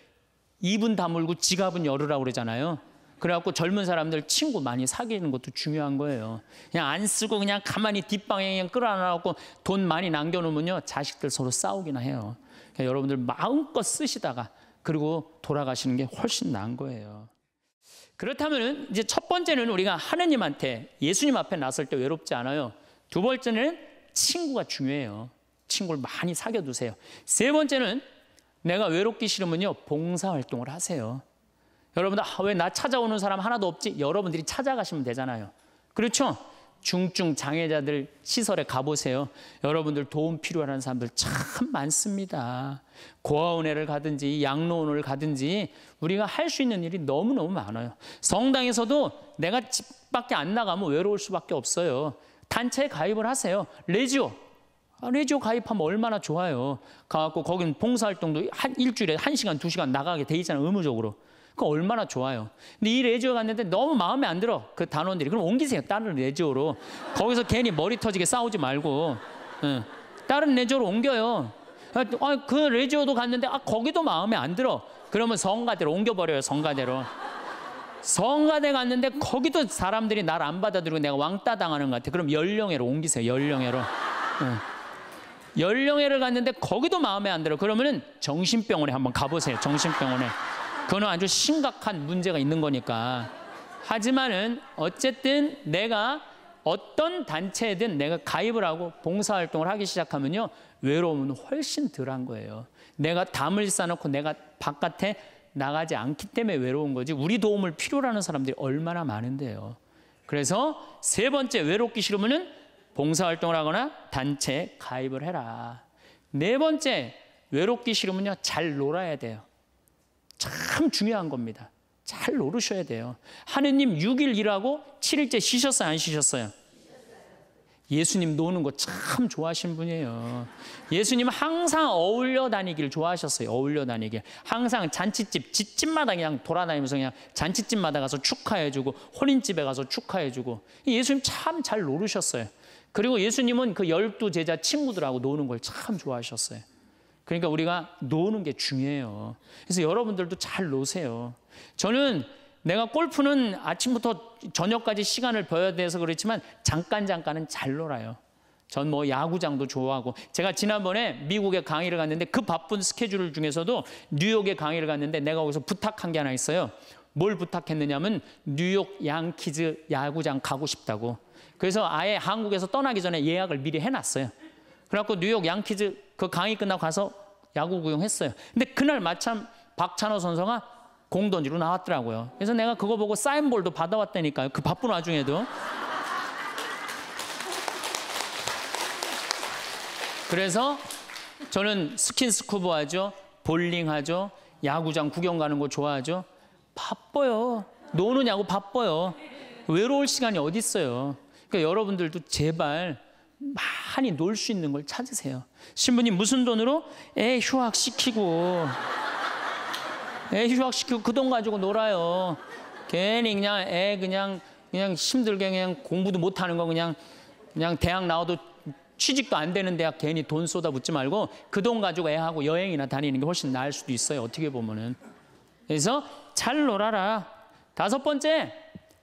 입은 다물고 지갑은 열으라고 그러잖아요. 그래갖고 젊은 사람들 친구 많이 사귀는 것도 중요한 거예요. 그냥 안 쓰고 그냥 가만히 뒷방에 그냥 끌어안아갖고 돈 많이 남겨놓으면요 자식들 서로 싸우기나 해요. 그러니까 여러분들 마음껏 쓰시다가 그리고 돌아가시는 게 훨씬 나은 거예요. 그렇다면 이제 첫 번째는 우리가 하느님한테 예수님 앞에 나설 때 외롭지 않아요. 두 번째는 친구가 중요해요. 친구를 많이 사귀어 두세요. 세 번째는 내가 외롭기 싫으면요. 봉사 활동을 하세요. 여러분들 아, 왜나 찾아오는 사람 하나도 없지? 여러분들이 찾아가시면 되잖아요. 그렇죠? 중증 장애자들 시설에 가보세요. 여러분들 도움 필요하는 사람들 참 많습니다. 고아원회를 가든지 양로원을 가든지 우리가 할 수 있는 일이 너무너무 많아요. 성당에서도 내가 집 밖에 안 나가면 외로울 수밖에 없어요. 단체에 가입을 하세요. 레지오 아, 레지오 가입하면 얼마나 좋아요. 가갖고 거긴 봉사활동도 한 일주일에 한 시간, 두 시간 나가게 돼 있잖아, 요 의무적으로. 그 얼마나 좋아요. 근데 이 레지오 갔는데 너무 마음에 안 들어. 그 단원들이. 그럼 옮기세요. 다른 레지오로. 거기서 괜히 머리 터지게 싸우지 말고. 응. 예. 다른 레지오로 옮겨요. 아, 아, 그 레지오도 갔는데 아, 거기도 마음에 안 들어. 그러면 성가대로 옮겨버려요. 성가대로. 성가대 갔는데 거기도 사람들이 날 안 받아들이고 내가 왕따 당하는 것 같아. 그럼 연령회로 옮기세요. 연령회로. 응. 예. 연령회를 갔는데 거기도 마음에 안 들어. 그러면은 정신병원에 한번 가보세요. 정신병원에. 그거는 아주 심각한 문제가 있는 거니까. 하지만은 어쨌든 내가 어떤 단체든 내가 가입을 하고 봉사활동을 하기 시작하면요. 외로움은 훨씬 덜한 거예요. 내가 담을 쌓아놓고 내가 바깥에 나가지 않기 때문에 외로운 거지 우리 도움을 필요로 하는 사람들이 얼마나 많은데요. 그래서 세 번째 외롭기 싫으면은 봉사활동을 하거나 단체에 가입을 해라. 네 번째, 외롭기 싫으면요, 잘 놀아야 돼요. 참 중요한 겁니다. 잘놀으셔야 돼요. 하느님 6일 일하고 7일째 쉬셨어요, 안 쉬셨어요? 예수님 노는 거 참좋아하신 분이에요. 예수님 항상 어울려 다니기를 좋아하셨어요. 어울려 다니길. 항상 잔치집, 집집마다 그냥 돌아다니면서 그냥 잔치집마다 가서 축하해주고, 혼인집에 가서 축하해주고. 예수님 참잘놀으셨어요 그리고 예수님은 그 열두 제자 친구들하고 노는 걸 참 좋아하셨어요. 그러니까 우리가 노는 게 중요해요. 그래서 여러분들도 잘 노세요. 저는 내가 골프는 아침부터 저녁까지 시간을 버야 돼서 그렇지만 잠깐 잠깐은 잘 놀아요. 전 뭐 야구장도 좋아하고 제가 지난번에 미국에 강의를 갔는데 그 바쁜 스케줄 중에서도 뉴욕에 강의를 갔는데 내가 거기서 부탁한 게 하나 있어요. 뭘 부탁했느냐면 뉴욕 양키즈 야구장 가고 싶다고. 그래서 아예 한국에서 떠나기 전에 예약을 미리 해놨어요. 그래갖고 뉴욕 양키즈 그 강의 끝나고 가서 야구 구경했어요. 근데 그날 마침 박찬호 선수가 공 던지러 나왔더라고요. 그래서 내가 그거 보고 사인볼도 받아왔다니까요. 그 바쁜 와중에도. 그래서 저는 스킨스쿠버 하죠. 볼링 하죠. 야구장 구경 가는 거 좋아하죠. 바빠요. 노느냐고 바빠요. 외로울 시간이 어디 있어요. 그러니까 여러분들도 제발 많이 놀 수 있는 걸 찾으세요. 신부님 무슨 돈으로 애 휴학 시키고 애 휴학 시키고 그 돈 가지고 놀아요. 괜히 그냥 애 그냥 그냥 힘들게 그냥 공부도 못 하는 거 그냥 그냥 대학 나와도 취직도 안 되는 대학 괜히 돈 쏟아붓지 말고 그 돈 가지고 애하고 여행이나 다니는 게 훨씬 나을 수도 있어요. 어떻게 보면은. 그래서 잘 놀아라. 다섯 번째,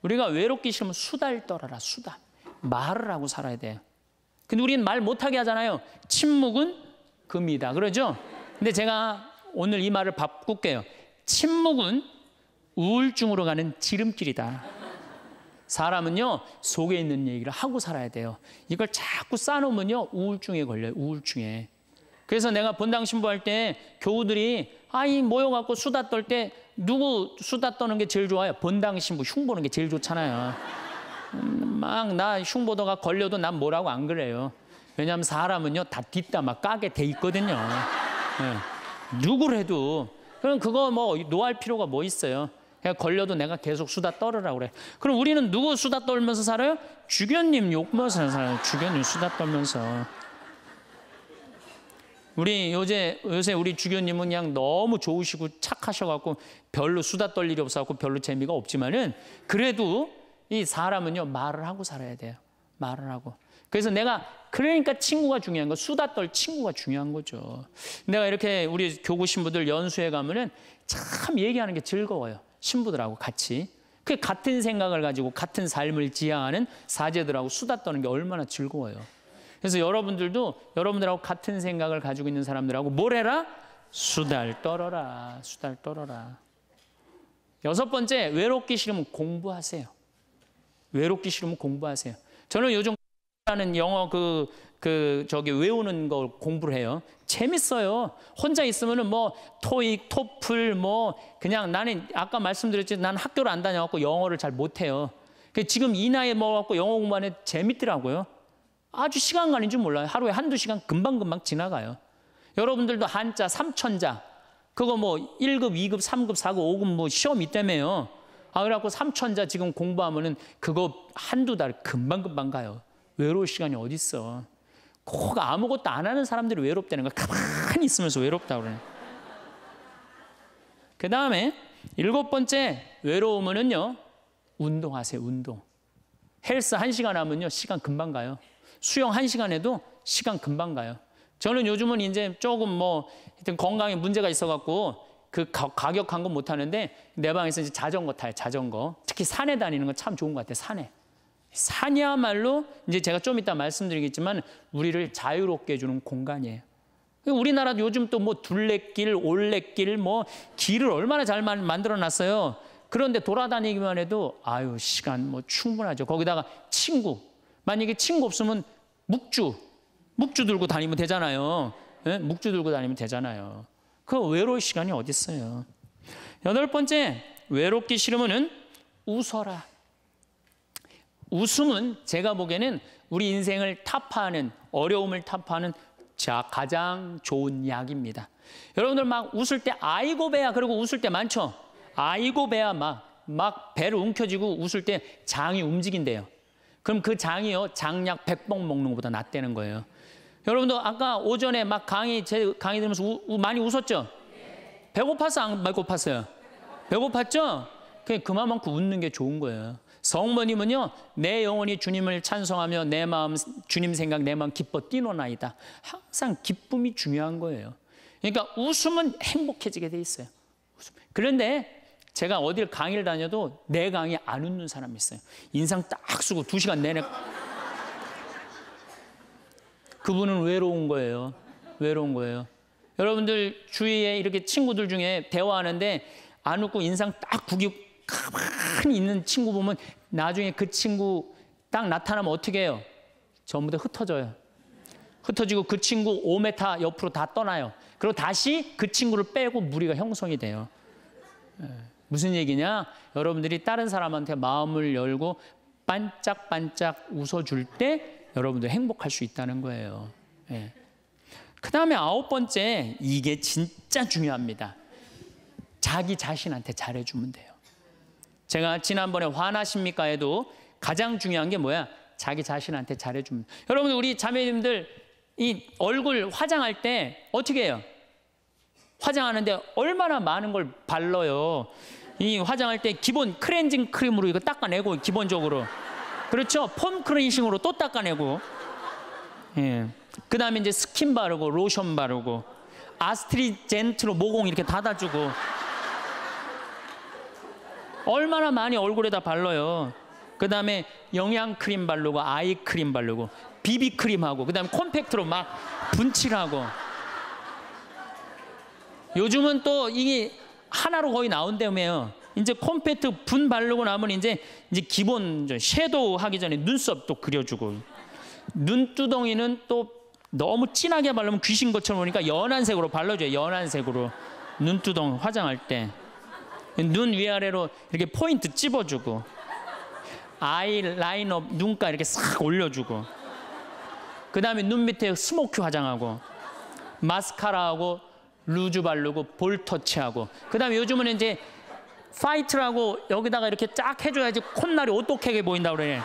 우리가 외롭기 싫으면 수달 떨어라, 수달. 말을 하고 살아야 돼요. 근데 우리는 말 못하게 하잖아요. 침묵은 금이다. 그러죠? 근데 제가 오늘 이 말을 바꿀게요. 침묵은 우울증으로 가는 지름길이다. 사람은요, 속에 있는 얘기를 하고 살아야 돼요. 이걸 자꾸 쌓놓으면요 우울증에 걸려요. 우울증에. 그래서 내가 본당 신부할 때 교우들이 아이 모여갖고 수다 떨 때 누구 수다 떠는 게 제일 좋아요? 본당 신부 흉 보는 게 제일 좋잖아요. 막나 흉보도가 걸려도 난 뭐라고 안 그래요. 왜냐하면 사람은요 다 뒷담화 까게 돼 있거든요. 네. 예. 누굴 해도 그럼 그거 뭐 노할 필요가 뭐 있어요. 그냥 걸려도 내가 계속 수다 떨으라 그래. 그럼 우리는 누구 수다 떨면서 살아요? 주견님 욕면서 살아요. 주견님 수다 떨면서. 우리 요새 요새 우리 주교님은 그냥 너무 좋으시고 착하셔갖고 별로 수다 떨 일이 없어갖고 별로 재미가 없지만은 그래도 이 사람은요, 말을 하고 살아야 돼요. 말을 하고. 그래서 내가 그러니까 친구가 중요한 거 수다 떨 친구가 중요한 거죠. 내가 이렇게 우리 교구 신부들 연수에 가면은 참 얘기하는 게 즐거워요. 신부들하고 같이. 그 같은 생각을 가지고 같은 삶을 지향하는 사제들하고 수다 떠는 게 얼마나 즐거워요. 그래서 여러분들도 여러분들하고 같은 생각을 가지고 있는 사람들하고 뭘 해라? 수다를 떨어라. 수다를 떨어라. 여섯 번째, 외롭기 싫으면 공부하세요. 외롭기 싫으면 공부하세요. 저는 요즘 라는 영어 그, 그, 저기 외우는 걸 공부를 해요. 재밌어요. 혼자 있으면은 뭐 토익, 토플 뭐 그냥 나는 아까 말씀드렸지 난 학교를 안 다녀갖고 영어를 잘 못해요. 그 지금 이 나이에 먹어갖고 영어 공부만 해 재밌더라고요. 아주 시간 가는 줄 몰라요. 하루에 한두 시간 금방금방 지나가요. 여러분들도 한자, 삼천자, 그거 뭐 1급, 2급, 3급, 4급, 5급 뭐 시험 있다며요. 아, 그래갖고 삼천자 지금 공부하면은 그거 한두 달 금방금방 가요. 외로울 시간이 어딨어. 꼭 아무것도 안 하는 사람들이 외롭다는 거 가만히 있으면서 외롭다 그러그 다음에 일곱 번째 외로우은요 운동하세요 운동 헬스 한 시간 하면요 시간 금방 가요 수영 한 시간 해도 시간 금방 가요 저는 요즘은 이제 조금 뭐 하여튼 건강에 문제가 있어갖고 그 가격 광고 못 하는데 내 방에서 이제 자전거 타요. 자전거. 특히 산에 다니는 건 참 좋은 것 같아요. 산에. 산이야말로 이제 제가 좀 이따 말씀드리겠지만 우리를 자유롭게 해주는 공간이에요. 우리나라도 요즘 또 뭐 둘레길, 올레길, 뭐 길을 얼마나 잘 만들어 놨어요. 그런데 돌아다니기만 해도 아유 시간 뭐 충분하죠. 거기다가 친구 만약에 친구 없으면 묵주 묵주 들고 다니면 되잖아요. 예? 묵주 들고 다니면 되잖아요. 그 외로울 시간이 어디 있어요? 여덟 번째, 외롭기 싫으면은 웃어라. 웃음은 제가 보기에는 우리 인생을 타파하는 어려움을 타파하는 자 가장 좋은 약입니다. 여러분들 막 웃을 때 아이고 배야 그리고 웃을 때 많죠. 아이고 배야 막막 배를 움켜쥐고 웃을 때 장이 움직인대요. 그럼 그 장이요 장약 1봉 먹는 것보다 낫다는 거예요. 여러분도 아까 오전에 막 강의 제 강의 들으면서 우, 우, 많이 웃었죠? 배고파서 안 배고팠어요? 배고팠죠? 그만큼 웃는 게 좋은 거예요. 성모님은요 내 영혼이 주님을 찬송하며 내 마음 주님 생각 내 마음 기뻐 뛰노나이다. 항상 기쁨이 중요한 거예요. 그러니까 웃음은 행복해지게 돼 있어요. 그런데 제가 어딜 강의를 다녀도 내 강의 안 웃는 사람이 있어요. 인상 딱 쓰고 두 시간 내내 그분은 외로운 거예요. 외로운 거예요. 여러분들 주위에 이렇게 친구들 중에 대화하는데 안 웃고 인상 딱구기 가만히 있는 친구 보면 나중에 그 친구 딱 나타나면 어떻게 해요? 전부 다 흩어져요. 흩어지고 그 친구 5m 옆으로 다 떠나요. 그리고 다시 그 친구를 빼고 무리가 형성이 돼요. 예, 무슨 얘기냐? 여러분들이 다른 사람한테 마음을 열고 반짝반짝 웃어줄 때 여러분들 행복할 수 있다는 거예요. 예. 그 다음에 아홉 번째, 이게 진짜 중요합니다. 자기 자신한테 잘해주면 돼요. 제가 지난번에 화나십니까 해도 가장 중요한 게 뭐야? 자기 자신한테 잘해주면. 여러분 우리 자매님들 이 얼굴 화장할 때 어떻게 해요? 화장하는데 얼마나 많은 걸 발라요. 이 화장할 때 기본 크렌징 크림으로 이거 닦아내고 기본적으로 그렇죠? 폼크레이싱으로또 닦아내고. 예. 그 다음에 이제 스킨 바르고, 로션 바르고, 아스트리젠트로 모공 이렇게 닫아주고. 얼마나 많이 얼굴에다 발라요. 그 다음에 영양크림 바르고, 아이크림 바르고, 비비크림하고, 그 다음에 콤팩트로 막 분칠하고. 요즘은 또 이게 하나로 거의 나온다며요. 이제 콤팩트 분 바르고 나면 이제 이제 기본 섀도우 하기 전에 눈썹 또 그려주고 눈두덩이는 또 너무 진하게 바르면 귀신 것처럼 보니까 연한색으로 발라줘요. 연한색으로 눈두덩 화장할 때 눈 위아래로 이렇게 포인트 찝어주고 아이라인업 눈가 이렇게 싹 올려주고 그 다음에 눈 밑에 스모키 화장하고 마스카라하고 루즈 바르고 볼 터치하고 그 다음에 요즘은 이제 화이트라고 여기다가 이렇게 쫙 해줘야지 콧날이 오똑하게 보인다 그러네.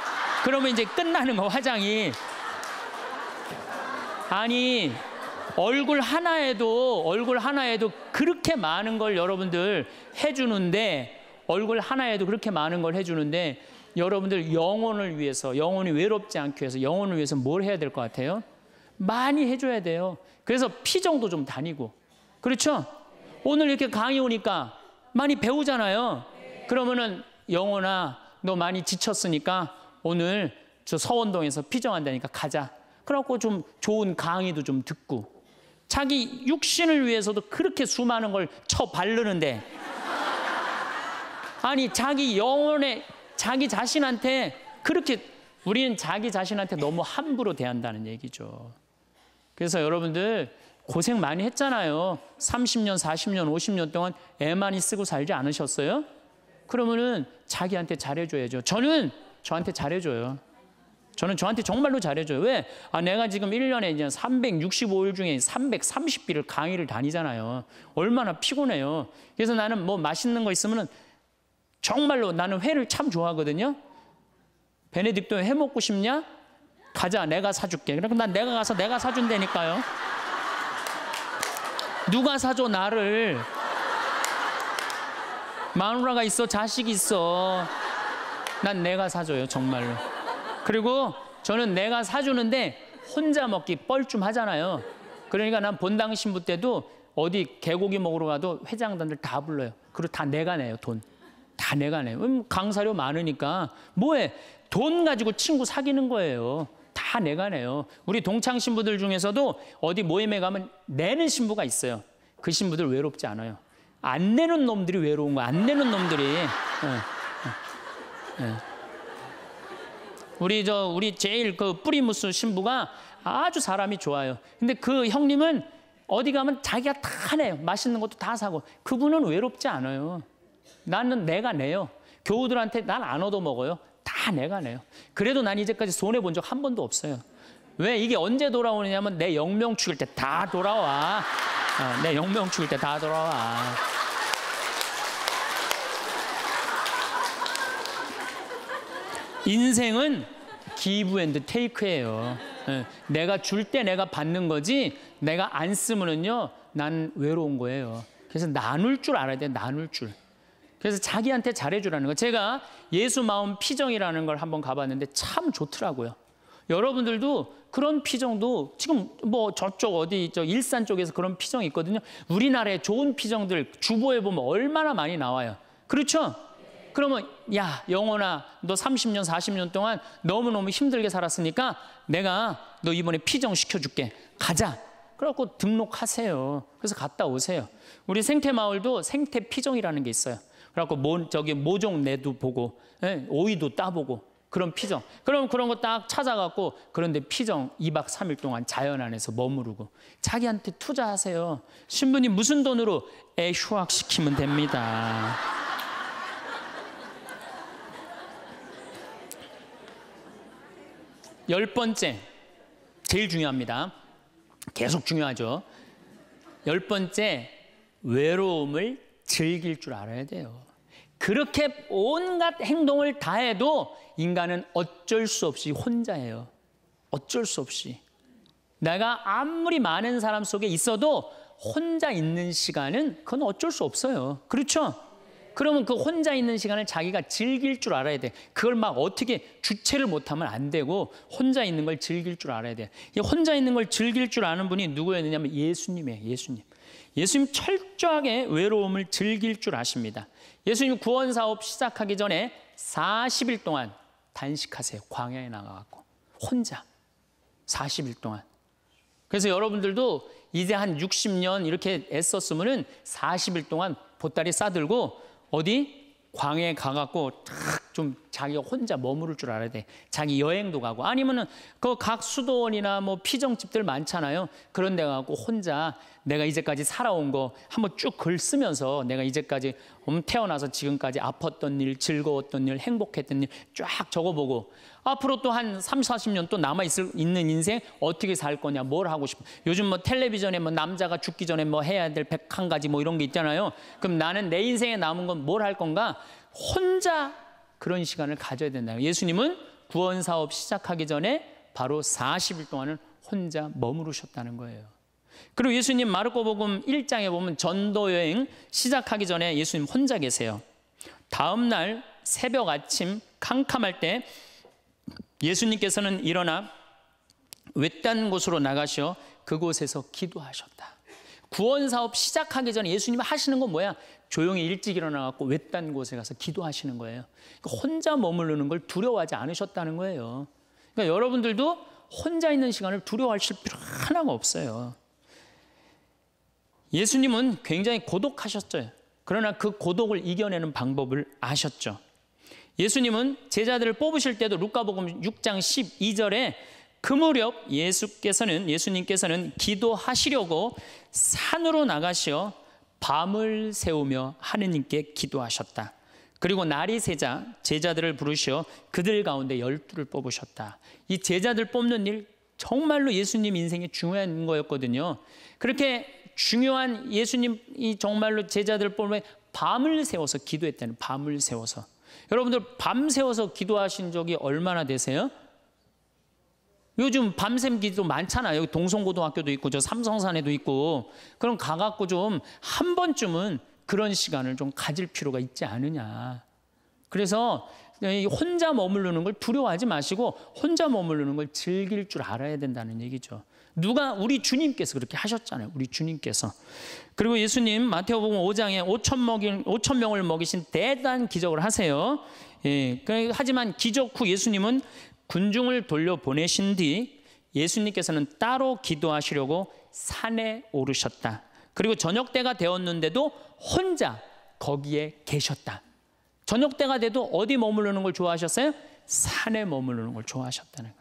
그러면 이제 끝나는 거 화장이 아니 얼굴 하나에도 얼굴 하나에도 그렇게 많은 걸 여러분들 해주는데 얼굴 하나에도 그렇게 많은 걸 해주는데 여러분들 영혼을 위해서 영혼이 외롭지 않기 위해서 영혼을 위해서 뭘 해야 될 것 같아요? 많이 해줘야 돼요. 그래서 피정도 좀 다니고 그렇죠? 오늘 이렇게 강의 오니까 많이 배우잖아요. 그러면은 영호나 너 많이 지쳤으니까 오늘 저 서원동에서 피정한다니까 가자. 그래갖고 좀 좋은 강의도 좀 듣고 자기 육신을 위해서도 그렇게 수많은 걸 쳐바르는데 아니 자기 영혼에 자기 자신한테 그렇게 우리는 자기 자신한테 너무 함부로 대한다는 얘기죠. 그래서 여러분들 고생 많이 했잖아요. 30년, 40년, 50년 동안 애 많이 쓰고 살지 않으셨어요? 그러면은 자기한테 잘해줘야죠. 저는 저한테 잘해줘요. 저는 저한테 정말로 잘해줘요. 왜? 아, 내가 지금 1년에 이제 365일 중에 330일을 강의를 다니잖아요. 얼마나 피곤해요. 그래서 나는 뭐 맛있는 거 있으면은 정말로 나는 회를 참 좋아하거든요. 베네딕토 회 먹고 싶냐? 가자, 내가 사줄게. 그럼 난 내가 가서 내가 사준다니까요. 누가 사줘 나를 마누라가 있어 자식 있어 난 내가 사줘요 정말로 그리고 저는 내가 사주는데 혼자 먹기 뻘쭘하잖아요 그러니까 난 본당 신부 때도 어디 개고기 먹으러 가도 회장단들 다 불러요 그리고 다 내가 내요 돈다 내가 내요 음, 강사료 많으니까 뭐해 돈 가지고 친구 사귀는 거예요 다 내가 내요. 우리 동창 신부들 중에서도 어디 모임에 가면 내는 신부가 있어요. 그 신부들 외롭지 않아요. 안 내는 놈들이 외로운 거야. 안 내는 놈들이. 네. 네. 우리 저 우리 제일 그 뿌리무스 신부가 아주 사람이 좋아요. 근데 그 형님은 어디 가면 자기가 다 내요. 맛있는 것도 다 사고. 그분은 외롭지 않아요. 나는 내가 내요. 교우들한테 난 안 얻어먹어요. 다 내가 내요. 그래도 난 이제까지 손해 본 적 한 번도 없어요. 왜 이게 언제 돌아오느냐면 내 영명 죽일 때 다 돌아와. 어, 내 영명 죽일 때 다 돌아와. 인생은 기부 앤드 테이크예요. 내가 줄 때 내가 받는 거지 내가 안 쓰면은요 난 외로운 거예요. 그래서 나눌 줄 알아야 돼. 나눌 줄. 그래서 자기한테 잘해주라는 거. 제가 예수 마음 피정이라는 걸 한번 가봤는데 참 좋더라고요. 여러분들도 그런 피정도 지금 뭐 저쪽 어디 저 일산 쪽에서 그런 피정이 있거든요. 우리나라에 좋은 피정들 주보에 보면 얼마나 많이 나와요. 그렇죠? 그러면 야 영호나 너 30년 40년 동안 너무너무 힘들게 살았으니까 내가 너 이번에 피정 시켜줄게 가자 그래갖고 등록하세요 그래서 갔다 오세요 우리 생태마을도 생태피정이라는 게 있어요 그래갖고 모, 저기 모종 내도 보고 예? 오이도 따보고 그런 피정. 그럼 그런 거 딱 찾아갖고 그런데 피정 2박 3일 동안 자연 안에서 머무르고 자기한테 투자하세요. 신부님 무슨 돈으로 애 휴학시키면 됩니다. 열 번째, 제일 중요합니다. 계속 중요하죠. 열 번째, 외로움을 즐길 줄 알아야 돼요. 그렇게 온갖 행동을 다 해도 인간은 어쩔 수 없이 혼자예요. 어쩔 수 없이. 내가 아무리 많은 사람 속에 있어도 혼자 있는 시간은 그건 어쩔 수 없어요. 그렇죠? 그러면 그 혼자 있는 시간을 자기가 즐길 줄 알아야 돼. 그걸 막 어떻게 주체를 못하면 안 되고 혼자 있는 걸 즐길 줄 알아야 돼. 이 혼자 있는 걸 즐길 줄 아는 분이 누구였느냐면 예수님이에요. 예수님. 예수님 철저하게 외로움을 즐길 줄 아십니다. 예수님 구원 사업 시작하기 전에 40일 동안 단식하세요. 광야에 나가갖고 혼자 40일 동안. 그래서 여러분들도 이제 한 60년 이렇게 애썼으면은 40일 동안 보따리 싸들고 어디 광야에 가갖고 탁 좀 자기가 혼자 머무를 줄 알아야 돼. 자기 여행도 가고 아니면은 그 각 수도원이나 뭐 피정집들 많잖아요. 그런 데 가고 갖 혼자 내가 이제까지 살아온 거 한번 쭉 글 쓰면서 내가 이제까지 태어나서 지금까지 아팠던 일, 즐거웠던 일, 행복했던 일 쫙 적어보고 앞으로 또 한 3, 40년 또 남아 있을 있는 인생 어떻게 살 거냐, 뭘 하고 싶어. 요즘 뭐 텔레비전에 뭐 남자가 죽기 전에 뭐 해야 될 101가지 뭐 이런 게 있잖아요. 그럼 나는 내 인생에 남은 건 뭘 할 건가? 혼자 그런 시간을 가져야 된다. 예수님은 구원 사업 시작하기 전에 바로 40일 동안을 혼자 머무르셨다는 거예요. 그리고 예수님 마르코복음 1장에 보면 전도 여행 시작하기 전에 예수님 혼자 계세요. 다음 날 새벽 아침 캄캄할 때 예수님께서는 일어나 외딴 곳으로 나가시 그곳에서 기도하셨다. 구원 사업 시작하기 전에 예수님 하시는 건 뭐야? 조용히 일찍 일어나갖고 외딴 곳에 가서 기도하시는 거예요. 그러니까 혼자 머무르는 걸 두려워하지 않으셨다는 거예요. 그러니까 여러분들도 혼자 있는 시간을 두려워하실 필요 하나가 없어요. 예수님은 굉장히 고독하셨어요. 그러나 그 고독을 이겨내는 방법을 아셨죠. 예수님은 제자들을 뽑으실 때도 루카복음 6장 12절에 그 무렵 예수께서는 예수님께서는 기도하시려고 산으로 나가시어 밤을 세우며 하느님께 기도하셨다. 그리고 날이 새자 제자들을 부르시어 그들 가운데 열두를 뽑으셨다. 이 제자들 뽑는 일 정말로 예수님 인생에 중요한 거였거든요. 그렇게 중요한 예수님이 정말로 제자들 보면 밤을 세워서 기도했다는 밤을 세워서 여러분들 밤 세워서 기도하신 적이 얼마나 되세요? 요즘 밤샘 기도 많잖아요. 여기 동성고등학교도 있고 저 삼성산에도 있고 그럼 가갖고 좀 한 번쯤은 그런 시간을 좀 가질 필요가 있지 않느냐. 그래서 혼자 머무르는 걸 두려워하지 마시고 혼자 머무르는 걸 즐길 줄 알아야 된다는 얘기죠. 누가 우리 주님께서 그렇게 하셨잖아요. 우리 주님께서. 그리고 예수님 마태복음 5장에 5천 먹인 5천 명을 먹이신 대단 기적을 하세요. 예, 그 하지만 기적 후 예수님은 군중을 돌려 보내신 뒤 예수님께서는 따로 기도하시려고 산에 오르셨다. 그리고 저녁 때가 되었는데도 혼자 거기에 계셨다. 저녁 때가 돼도 어디 머무르는 걸 좋아하셨어요? 산에 머무르는 걸 좋아하셨다는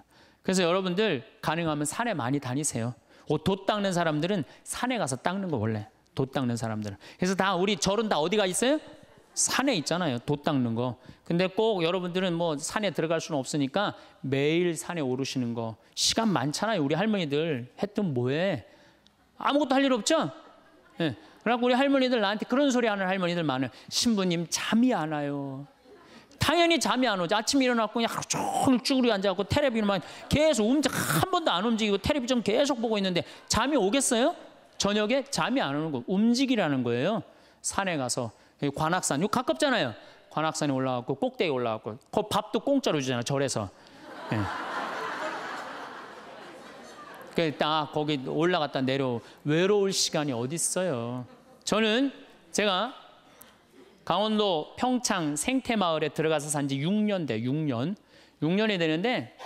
그래서 여러분들 가능하면 산에 많이 다니세요. 옷 닦는 사람들은 산에 가서 닦는 거 원래. 돛 닦는 사람들은. 그래서 다 우리 절은 다 어디가 있어요? 산에 있잖아요. 돛 닦는 거. 근데 꼭 여러분들은 뭐 산에 들어갈 수는 없으니까 매일 산에 오르시는 거. 시간 많잖아요. 우리 할머니들 했던 뭐해? 아무것도 할 일 없죠? 예. 네. 그래고 우리 할머니들 나한테 그런 소리 하는 할머니들 많아요. 신부님 잠이 안 와요. 당연히 잠이 안오죠 아침에 일어났고 그냥 하루 종일 쭈그려 앉아갖고 테레비만 계속 움직 한 번도 안 움직이고 테레비전 계속 보고 있는데 잠이 오겠어요? 저녁에 잠이 안 오는 거. 움직이라는 거예요. 산에 가서 그 관악산, 요 가깝잖아요. 관악산에 올라가고 꼭대기 올라가고 그 밥도 공짜로 주잖아요. 절에서. 예. 그딱 거기 올라갔다 내려 외로울 시간이 어디 있어요? 저는 제가 강원도 평창 생태마을에 들어가서 산지 6년 돼, 6년. 6년이 되는데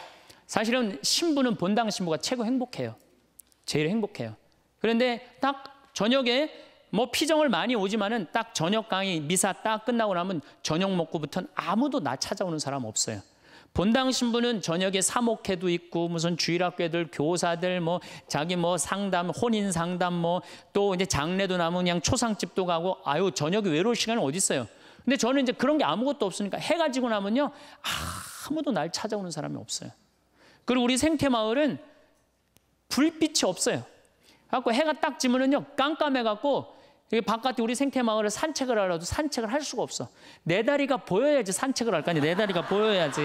사실은 신부는 본당 신부가 최고 행복해요. 제일 행복해요. 그런데 딱 저녁에 뭐 피정을 많이 오지만은 딱 저녁 강의 미사 딱 끝나고 나면 저녁 먹고부터는 아무도 나 찾아오는 사람 없어요. 본당 신부는 저녁에 사목회도 있고 무슨 주일학교들 교사들 뭐 자기 뭐 상담 혼인 상담 뭐 또 이제 장례도 나면 그냥 초상집도 가고 아유 저녁에 외로울 시간은 어디 있어요. 근데 저는 이제 그런 게 아무것도 없으니까 해가 지고 나면요 아무도 날 찾아오는 사람이 없어요. 그리고 우리 생태 마을은 불빛이 없어요. 갖고 해가 딱 지면은요 깜깜해 갖고 여기 바깥에 우리 생태 마을에 산책을 하려도 산책을 할 수가 없어. 내 다리가 보여야지 산책을 할 거 아니야. 내 다리가 보여야지.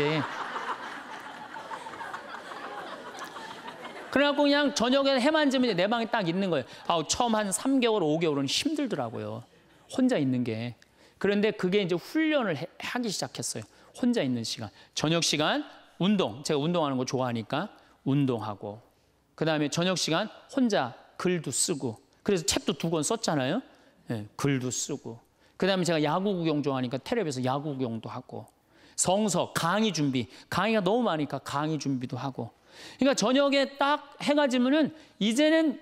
그래갖고 그냥 저녁에 해만 지면 내 방에 딱 있는 거예요. 아, 처음 한 3개월, 5개월은 힘들더라고요. 혼자 있는 게. 그런데 그게 이제 훈련을 해, 하기 시작했어요. 혼자 있는 시간. 저녁 시간 운동. 제가 운동하는 거 좋아하니까 운동하고. 그다음에 저녁 시간 혼자 글도 쓰고. 그래서 책도 두 권 썼잖아요. 예, 글도 쓰고 그다음에 제가 야구 구경 좋아하니까 텔레비에서 야구 구경도 하고 성서 강의 준비 강의가 너무 많으니까 강의 준비도 하고 그러니까 저녁에 딱 해가 지면은 이제는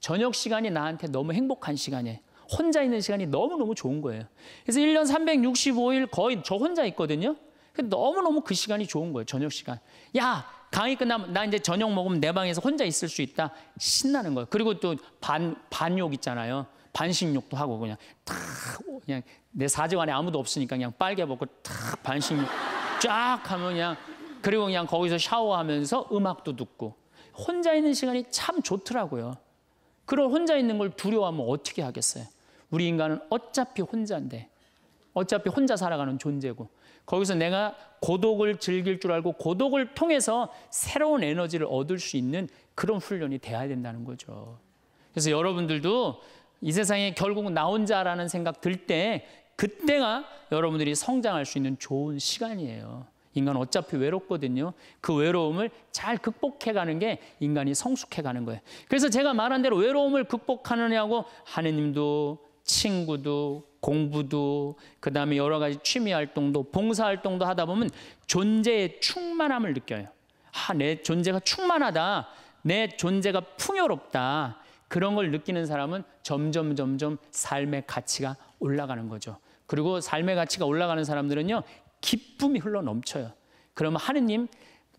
저녁 시간이 나한테 너무 행복한 시간이에요. 혼자 있는 시간이 너무너무 좋은 거예요. 그래서 1년 365일 거의 저 혼자 있거든요. 너무너무 그 시간이 좋은 거예요. 저녁 시간. 야, 강의 끝나면 나 이제 저녁 먹으면 내 방에서 혼자 있을 수 있다. 신나는 거예요. 그리고 또반 반욕 있잖아요. 반식욕도 하고 그냥 탁 그냥 내사제안에 아무도 없으니까 그냥 빨개 벗고 탁 반식욕 쫙 하면 그냥 그리고 그냥 거기서 샤워하면서 음악도 듣고 혼자 있는 시간이 참 좋더라고요. 그런 혼자 있는 걸 두려워하면 어떻게 하겠어요? 우리 인간은 어차피 혼자인데 어차피 혼자 살아가는 존재고 거기서 내가 고독을 즐길 줄 알고 고독을 통해서 새로운 에너지를 얻을 수 있는 그런 훈련이 돼야 된다는 거죠. 그래서 여러분들도 이 세상에 결국 나 혼자라는 생각 들 때 그때가 여러분들이 성장할 수 있는 좋은 시간이에요. 인간 어차피 외롭거든요. 그 외로움을 잘 극복해가는 게 인간이 성숙해가는 거예요. 그래서 제가 말한 대로 외로움을 극복하느냐고 하느님도 친구도 공부도 그다음에 여러 가지 취미 활동도 봉사 활동도 하다 보면 존재의 충만함을 느껴요. 아, 내 존재가 충만하다. 내 존재가 풍요롭다. 그런 걸 느끼는 사람은 점점 점점 삶의 가치가 올라가는 거죠. 그리고 삶의 가치가 올라가는 사람들은요, 기쁨이 흘러 넘쳐요. 그러면 하느님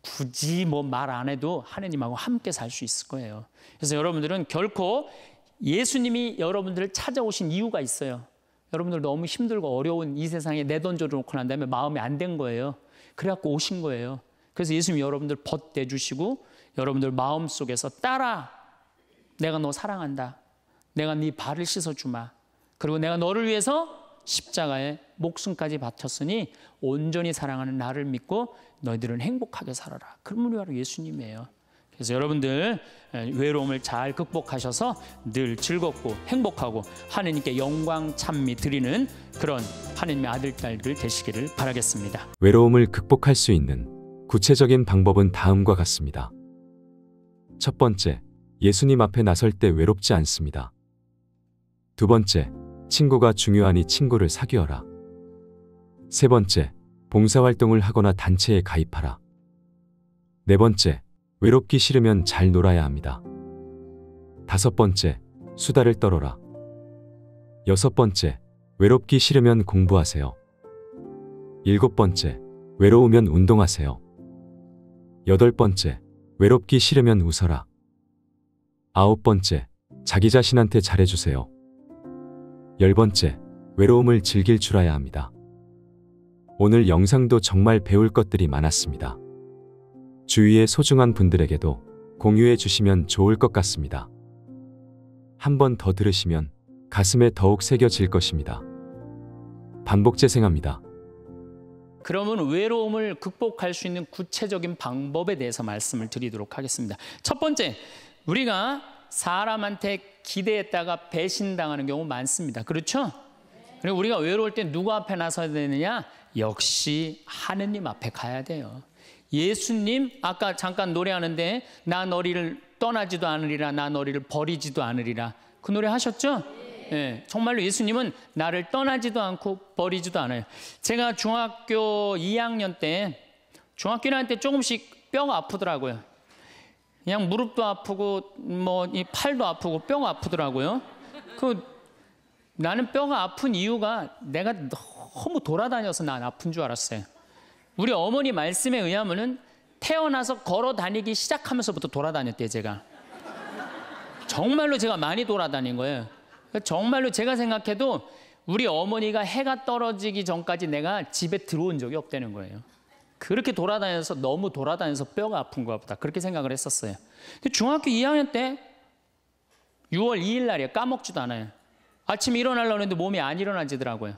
굳이 뭐 말 안 해도 하느님하고 함께 살 수 있을 거예요. 그래서 여러분들은 결코 예수님이 여러분들을 찾아오신 이유가 있어요. 여러분들 너무 힘들고 어려운 이 세상에 내돈 줘놓고 난 다음에 마음이안 된 거예요. 그래갖고 오신 거예요. 그래서 예수님이 여러분들 벗대주시고 여러분들 마음 속에서 따라 내가 너 사랑한다. 내가 네 발을 씻어 주마. 그리고 내가 너를 위해서 십자가에 목숨까지 바쳤으니 온전히 사랑하는 나를 믿고 너희들은 행복하게 살아라. 그런 분이 바로 예수님이에요. 그래서 여러분들 외로움을 잘 극복하셔서 늘 즐겁고 행복하고 하느님께 영광 찬미 드리는 그런 하느님의 아들 딸들 되시기를 바라겠습니다. 외로움을 극복할 수 있는 구체적인 방법은 다음과 같습니다. 첫 번째, 예수님 앞에 나설 때 외롭지 않습니다. 두 번째, 친구가 중요하니 친구를 사귀어라. 세 번째, 봉사활동을 하거나 단체에 가입하라. 네 번째, 외롭기 싫으면 잘 놀아야 합니다. 다섯 번째, 수다를 떨어라. 여섯 번째, 외롭기 싫으면 공부하세요. 일곱 번째, 외로우면 운동하세요. 여덟 번째, 외롭기 싫으면 웃어라. 아홉 번째, 자기 자신한테 잘해주세요. 열 번째, 외로움을 즐길 줄 알아야 합니다. 오늘 영상도 정말 배울 것들이 많았습니다. 주위의 소중한 분들에게도 공유해 주시면 좋을 것 같습니다. 한 번 더 들으시면 가슴에 더욱 새겨질 것입니다. 반복 재생합니다. 그러면 외로움을 극복할 수 있는 구체적인 방법에 대해서 말씀을 드리도록 하겠습니다. 첫 번째, 우리가 사람한테 기대했다가 배신당하는 경우 많습니다. 그렇죠? 그리고 우리가 외로울 때 누구 앞에 나서야 되느냐? 역시 하느님 앞에 가야 돼요. 예수님 아까 잠깐 노래하는데 나 너희를 떠나지도 않으리라 나 너희를 버리지도 않으리라 그 노래 하셨죠? 예. 네. 정말로 예수님은 나를 떠나지도 않고 버리지도 않아요. 제가 중학교 2학년 때 중학교 1학년 때 조금씩 뼈가 아프더라고요. 그냥 무릎도 아프고 뭐이 팔도 아프고 뼈가 아프더라고요. 그 나는 뼈가 아픈 이유가 내가 너무 돌아다녀서 난 아픈 줄 알았어요. 우리 어머니 말씀에 의하면은 태어나서 걸어 다니기 시작하면서부터 돌아다녔대 제가. 정말로 제가 많이 돌아다닌 거예요. 그러니까 정말로 제가 생각해도 우리 어머니가 해가 떨어지기 전까지 내가 집에 들어온 적이 없다는 거예요. 그렇게 돌아다녀서 너무 돌아다녀서 뼈가 아픈가 보다. 그렇게 생각을 했었어요. 중학교 2학년 때 6월 2일 날이에 까먹지도 않아요. 아침에 일어나려고 했는데 몸이 안 일어나지더라고요.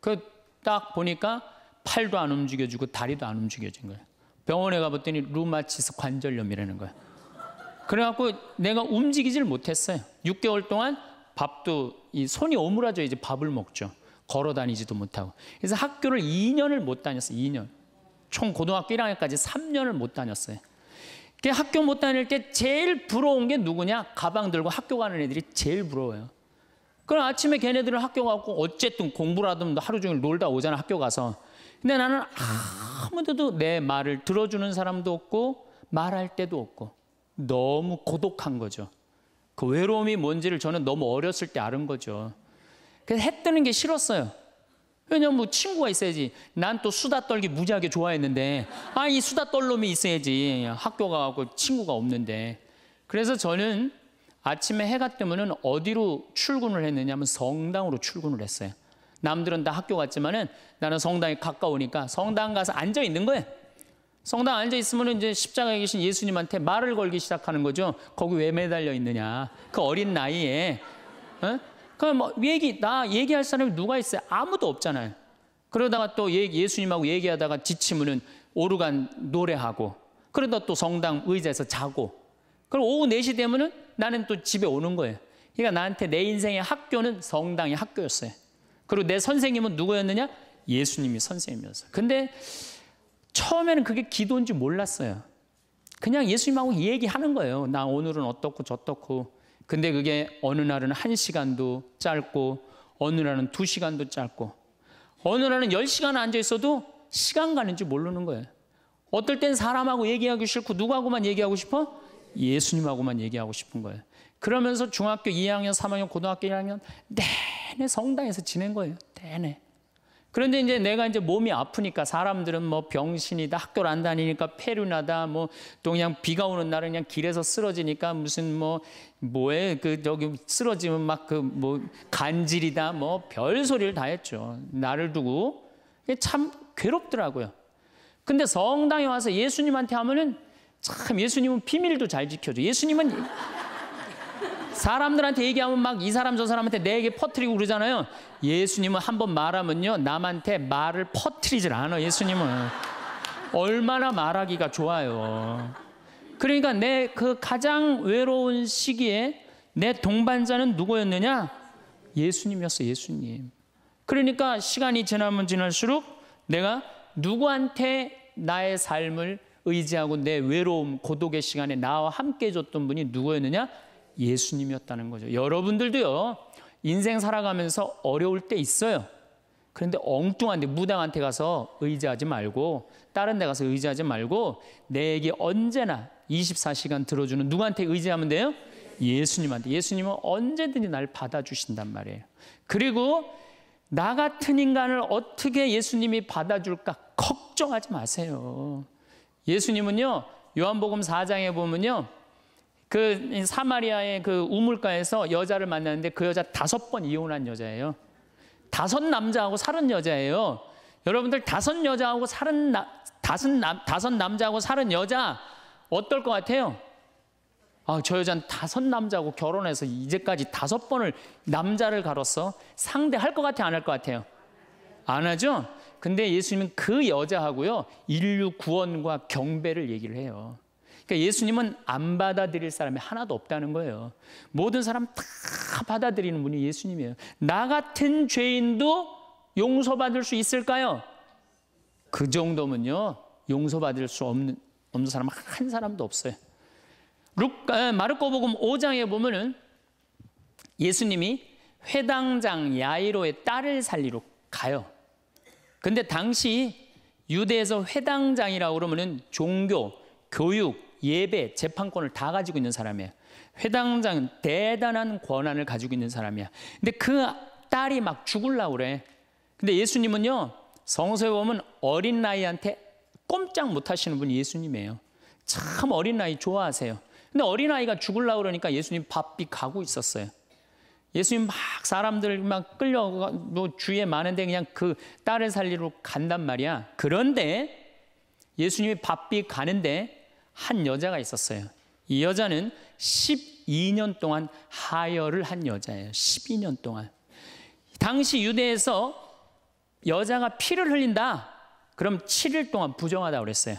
그 딱 보니까 팔도 안 움직여지고 다리도 안 움직여진 거예요. 병원에 가봤더니 루마치스 관절염이라는 거예요. 그래갖고 내가 움직이질 못했어요. 6개월 동안 밥도 이 손이 오므라져 이제 밥을 먹죠. 걸어 다니지도 못하고. 그래서 학교를 2년을 못 다녔어요. 2년. 총 고등학교 1학년까지 3년을 못 다녔어요. 그 학교 못 다닐 때 제일 부러운 게 누구냐? 가방 들고 학교 가는 애들이 제일 부러워요. 그럼 아침에 걔네들은 학교 가고 어쨌든 공부를 하 하루 종일 놀다 오잖아 학교 가서. 근데 나는 아무데도 내 말을 들어주는 사람도 없고 말할 때도 없고 너무 고독한 거죠. 그 외로움이 뭔지를 저는 너무 어렸을 때 아는 거죠. 그래서 해 뜨는 게 싫었어요. 왜냐면 뭐 친구가 있어야지. 난 또 수다 떨기 무지하게 좋아했는데, 아, 이 수다 떨 놈이 있어야지. 학교 가고 친구가 없는데. 그래서 저는 아침에 해가 뜨면은 어디로 출근을 했느냐면 성당으로 출근을 했어요. 남들은 다 학교 갔지만은 나는 성당에 가까우니까 성당 가서 앉아 있는 거예요. 성당 앉아 있으면 이제 십자가에 계신 예수님한테 말을 걸기 시작하는 거죠. 거기 왜 매달려 있느냐. 그 어린 나이에 어? 그럼 뭐 얘기 나 얘기할 사람이 누가 있어요? 아무도 없잖아요. 그러다가 또 예수님하고 얘기하다가 지치면은 오르간 노래하고 그러다 또 성당 의자에서 자고 그럼 오후 4시 되면은 나는 또 집에 오는 거예요. 그러니까 나한테 내 인생의 학교는 성당의 학교였어요. 그리고 내 선생님은 누구였느냐? 예수님이 선생님이었어 근데 처음에는 그게 기도인지 몰랐어요. 그냥 예수님하고 얘기하는 거예요. 나 오늘은 어떻고 저떻고 근데 그게 어느 날은 한시간도 짧고 어느 날은 두시간도 짧고 어느 날은 열시간 앉아 있어도 시간 가는 지 모르는 거예요. 어떨 땐 사람하고 얘기하기 싫고 누구하고만 얘기하고 싶어? 예수님하고만 얘기하고 싶은 거예요. 그러면서 중학교 2학년, 3학년, 고등학교 1학년 내내 성당에서 지낸 거예요. 내내. 그런데 이제 내가 이제 몸이 아프니까 사람들은 뭐 병신이다, 학교를 안 다니니까 폐륜하다, 뭐또 그냥 비가 오는 날은 그냥 길에서 쓰러지니까 무슨 뭐 뭐에 그 저기 쓰러지면 막 그 뭐 간질이다, 뭐 별 소리를 다 했죠. 나를 두고 참 괴롭더라고요. 근데 성당에 와서 예수님한테 하면은 참 예수님은 비밀도 잘 지켜줘. 예수님은 사람들한테 얘기하면 막 이 사람 저 사람한테 내게 퍼뜨리고 그러잖아요. 예수님은 한번 말하면요. 남한테 말을 퍼뜨리질 않아. 예수님은 얼마나 말하기가 좋아요. 그러니까 내 그 가장 외로운 시기에 내 동반자는 누구였느냐? 예수님이었어. 예수님. 그러니까 시간이 지나면 지날수록 내가 누구한테 나의 삶을 의지하고 내 외로움, 고독의 시간에 나와 함께 줬던 분이 누구였느냐? 예수님이었다는 거죠. 여러분들도요, 인생 살아가면서 어려울 때 있어요. 그런데 엉뚱한데 무당한테 가서 의지하지 말고 다른 데 가서 의지하지 말고 내게 언제나 24시간 들어주는 누구한테 의지하면 돼요? 예수님한테. 예수님은 언제든지 날 받아주신단 말이에요. 그리고 나 같은 인간을 어떻게 예수님이 받아줄까 걱정하지 마세요. 예수님은요, 요한복음 4장에 보면요, 그 사마리아의 그 우물가에서 여자를 만났는데 그 여자 다섯 번 이혼한 여자예요. 다섯 남자하고 살은 여자예요. 여러분들 다섯 여자하고 살은 나, 다섯 남 다섯 남자하고 살은 여자 어떨 것 같아요? 아, 저 여자는 다섯 남자하고 결혼해서 이제까지 다섯 번을 남자를 가로서 상대할 것 같아 안할 것 같아요? 안 하죠? 근데 예수님은 그 여자하고요. 인류 구원과 경배를 얘기를 해요. 그러니까 예수님은 안 받아들일 사람이 하나도 없다는 거예요. 모든 사람 다 받아들이는 분이 예수님이에요. 나 같은 죄인도 용서받을 수 있을까요? 그 정도면요. 용서받을 수 없는, 없는 사람한 사람도 없어요. 루카, 아, 마르코복음 5장에 보면은 예수님이 회당장 야이로의 딸을 살리러 가요. 근데 당시 유대에서 회당장이라고 그러면은 종교, 교육, 예배, 재판권을 다 가지고 있는 사람이에요. 회당장 대단한 권한을 가지고 있는 사람이야. 근데 그 딸이 막 죽을라 그래. 근데 예수님은요. 성서에 보면 어린 나이한테 꼼짝 못 하시는 분이 예수님이에요. 참 어린 나이 좋아하세요. 근데 어린 아이가 죽을라 그러니까 예수님 바삐 가고 있었어요. 예수님 막 사람들 막 끌려 뭐 주위에 많은데 그냥 그 딸을 살리러 간단 말이야. 그런데 예수님이 바삐 가는데 한 여자가 있었어요. 이 여자는 12년 동안 하혈을 한 여자예요. 12년 동안. 당시 유대에서 여자가 피를 흘린다. 그럼 7일 동안 부정하다고 그랬어요.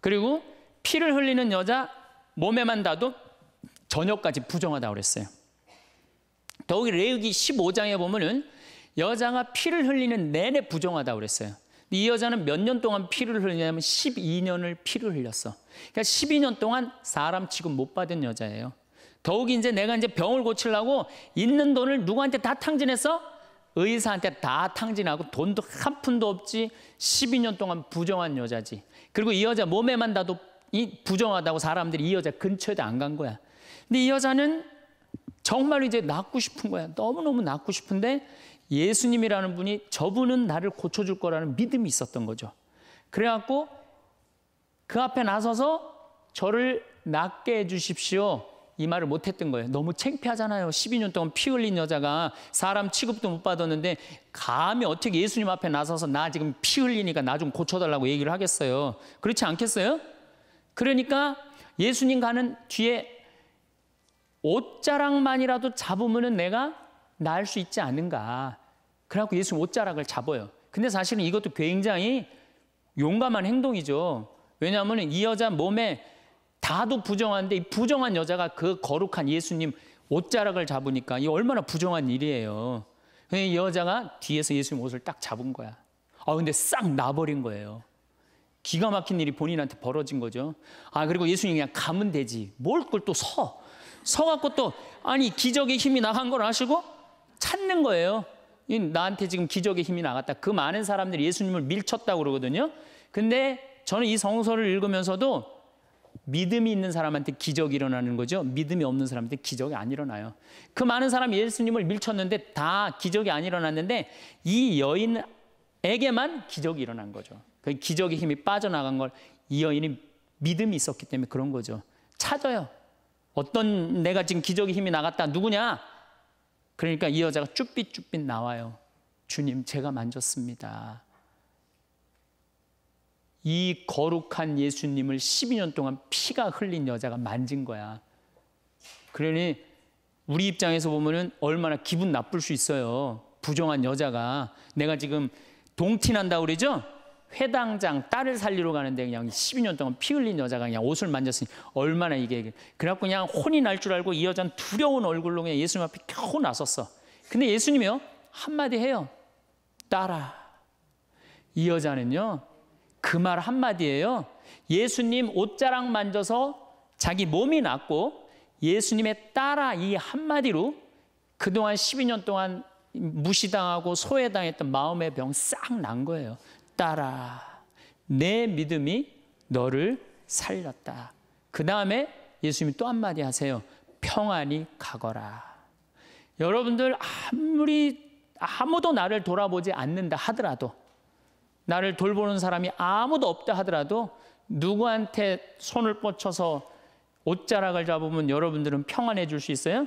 그리고 피를 흘리는 여자 몸에만 닿도 저녁까지 부정하다고 그랬어요. 더욱이 레위기 15장에 보면은 여자가 피를 흘리는 내내 부정하다고 그랬어요. 이 여자는 몇 년 동안 피를 흘리냐면 12년을 피를 흘렸어. 그러니까 12년 동안 사람 취급 못 받은 여자예요. 더욱 이제 내가 이제 병을 고치려고 있는 돈을 누구한테 다 탕진했어? 의사한테 다 탕진하고 돈도 한 푼도 없지 12년 동안 부정한 여자지. 그리고 이 여자 몸에만 다도 이 부정하다고 사람들이 이 여자 근처에도 안 간 거야. 근데 이 여자는 정말 이제 낫고 싶은 거야. 너무너무 낫고 싶은데 예수님이라는 분이 저분은 나를 고쳐줄 거라는 믿음이 있었던 거죠. 그래갖고 그 앞에 나서서 저를 낫게 해주십시오. 이 말을 못했던 거예요. 너무 창피하잖아요. 12년 동안 피 흘린 여자가 사람 취급도 못 받았는데 감히 어떻게 예수님 앞에 나서서 나 지금 피 흘리니까 나 좀 고쳐달라고 얘기를 하겠어요. 그렇지 않겠어요? 그러니까 예수님 가는 뒤에 옷자락만이라도 잡으면 내가 나을 수 있지 않은가. 그래갖고 예수님 옷자락을 잡아요. 근데 사실은 이것도 굉장히 용감한 행동이죠. 왜냐하면 이 여자 몸에 다도 부정한데 이 부정한 여자가 그 거룩한 예수님 옷자락을 잡으니까 이 얼마나 부정한 일이에요. 그러니까 이 여자가 뒤에서 예수님 옷을 딱 잡은 거야. 아 근데 싹 나버린 거예요. 기가 막힌 일이 본인한테 벌어진 거죠. 아 그리고 예수님 그냥 가면 되지. 뭘 걸 또 서. 서갖고 또 아니 기적의 힘이 나간 걸 아시고 찾는 거예요. 나한테 지금 기적의 힘이 나갔다. 그 많은 사람들이 예수님을 밀쳤다고 그러거든요. 근데 저는 이 성서를 읽으면서도 믿음이 있는 사람한테 기적이 일어나는 거죠. 믿음이 없는 사람한테 기적이 안 일어나요. 그 많은 사람이 예수님을 밀쳤는데 다 기적이 안 일어났는데 이 여인에게만 기적이 일어난 거죠. 그 기적의 힘이 빠져나간 걸 이 여인이 믿음이 있었기 때문에 그런 거죠. 찾아요. 어떤 내가 지금 기적의 힘이 나갔다. 누구냐? 그러니까 이 여자가 쭈삣쭈삣 나와요. 주님, 제가 만졌습니다. 이 거룩한 예수님을 12년 동안 피가 흘린 여자가 만진 거야. 그러니 우리 입장에서 보면은 얼마나 기분 나쁠 수 있어요. 부정한 여자가 내가 지금 동티난다 그러죠? 회당장 딸을 살리러 가는데 그냥 12년 동안 피 흘린 여자가 그냥 옷을 만졌으니 얼마나 이게 그래갖고 그냥 혼이 날 줄 알고 이 여자는 두려운 얼굴로 그냥 예수님 앞에 겨우 나섰어. 근데 예수님이요 한마디 해요. 따라. 이 여자는요 그말 한마디예요. 예수님 옷자락 만져서 자기 몸이 낫고 예수님의 따라 이 한마디로 그동안 12년 동안 무시당하고 소외당했던 마음의 병 싹 난 거예요. 따라 내 믿음이 너를 살렸다. 그 다음에 예수님이 또 한마디 하세요. 평안히 가거라. 여러분들 아무리 아무도 나를 돌아보지 않는다 하더라도 나를 돌보는 사람이 아무도 없다 하더라도 누구한테 손을 뻗쳐서 옷자락을 잡으면 여러분들은 평안해 줄 수 있어요?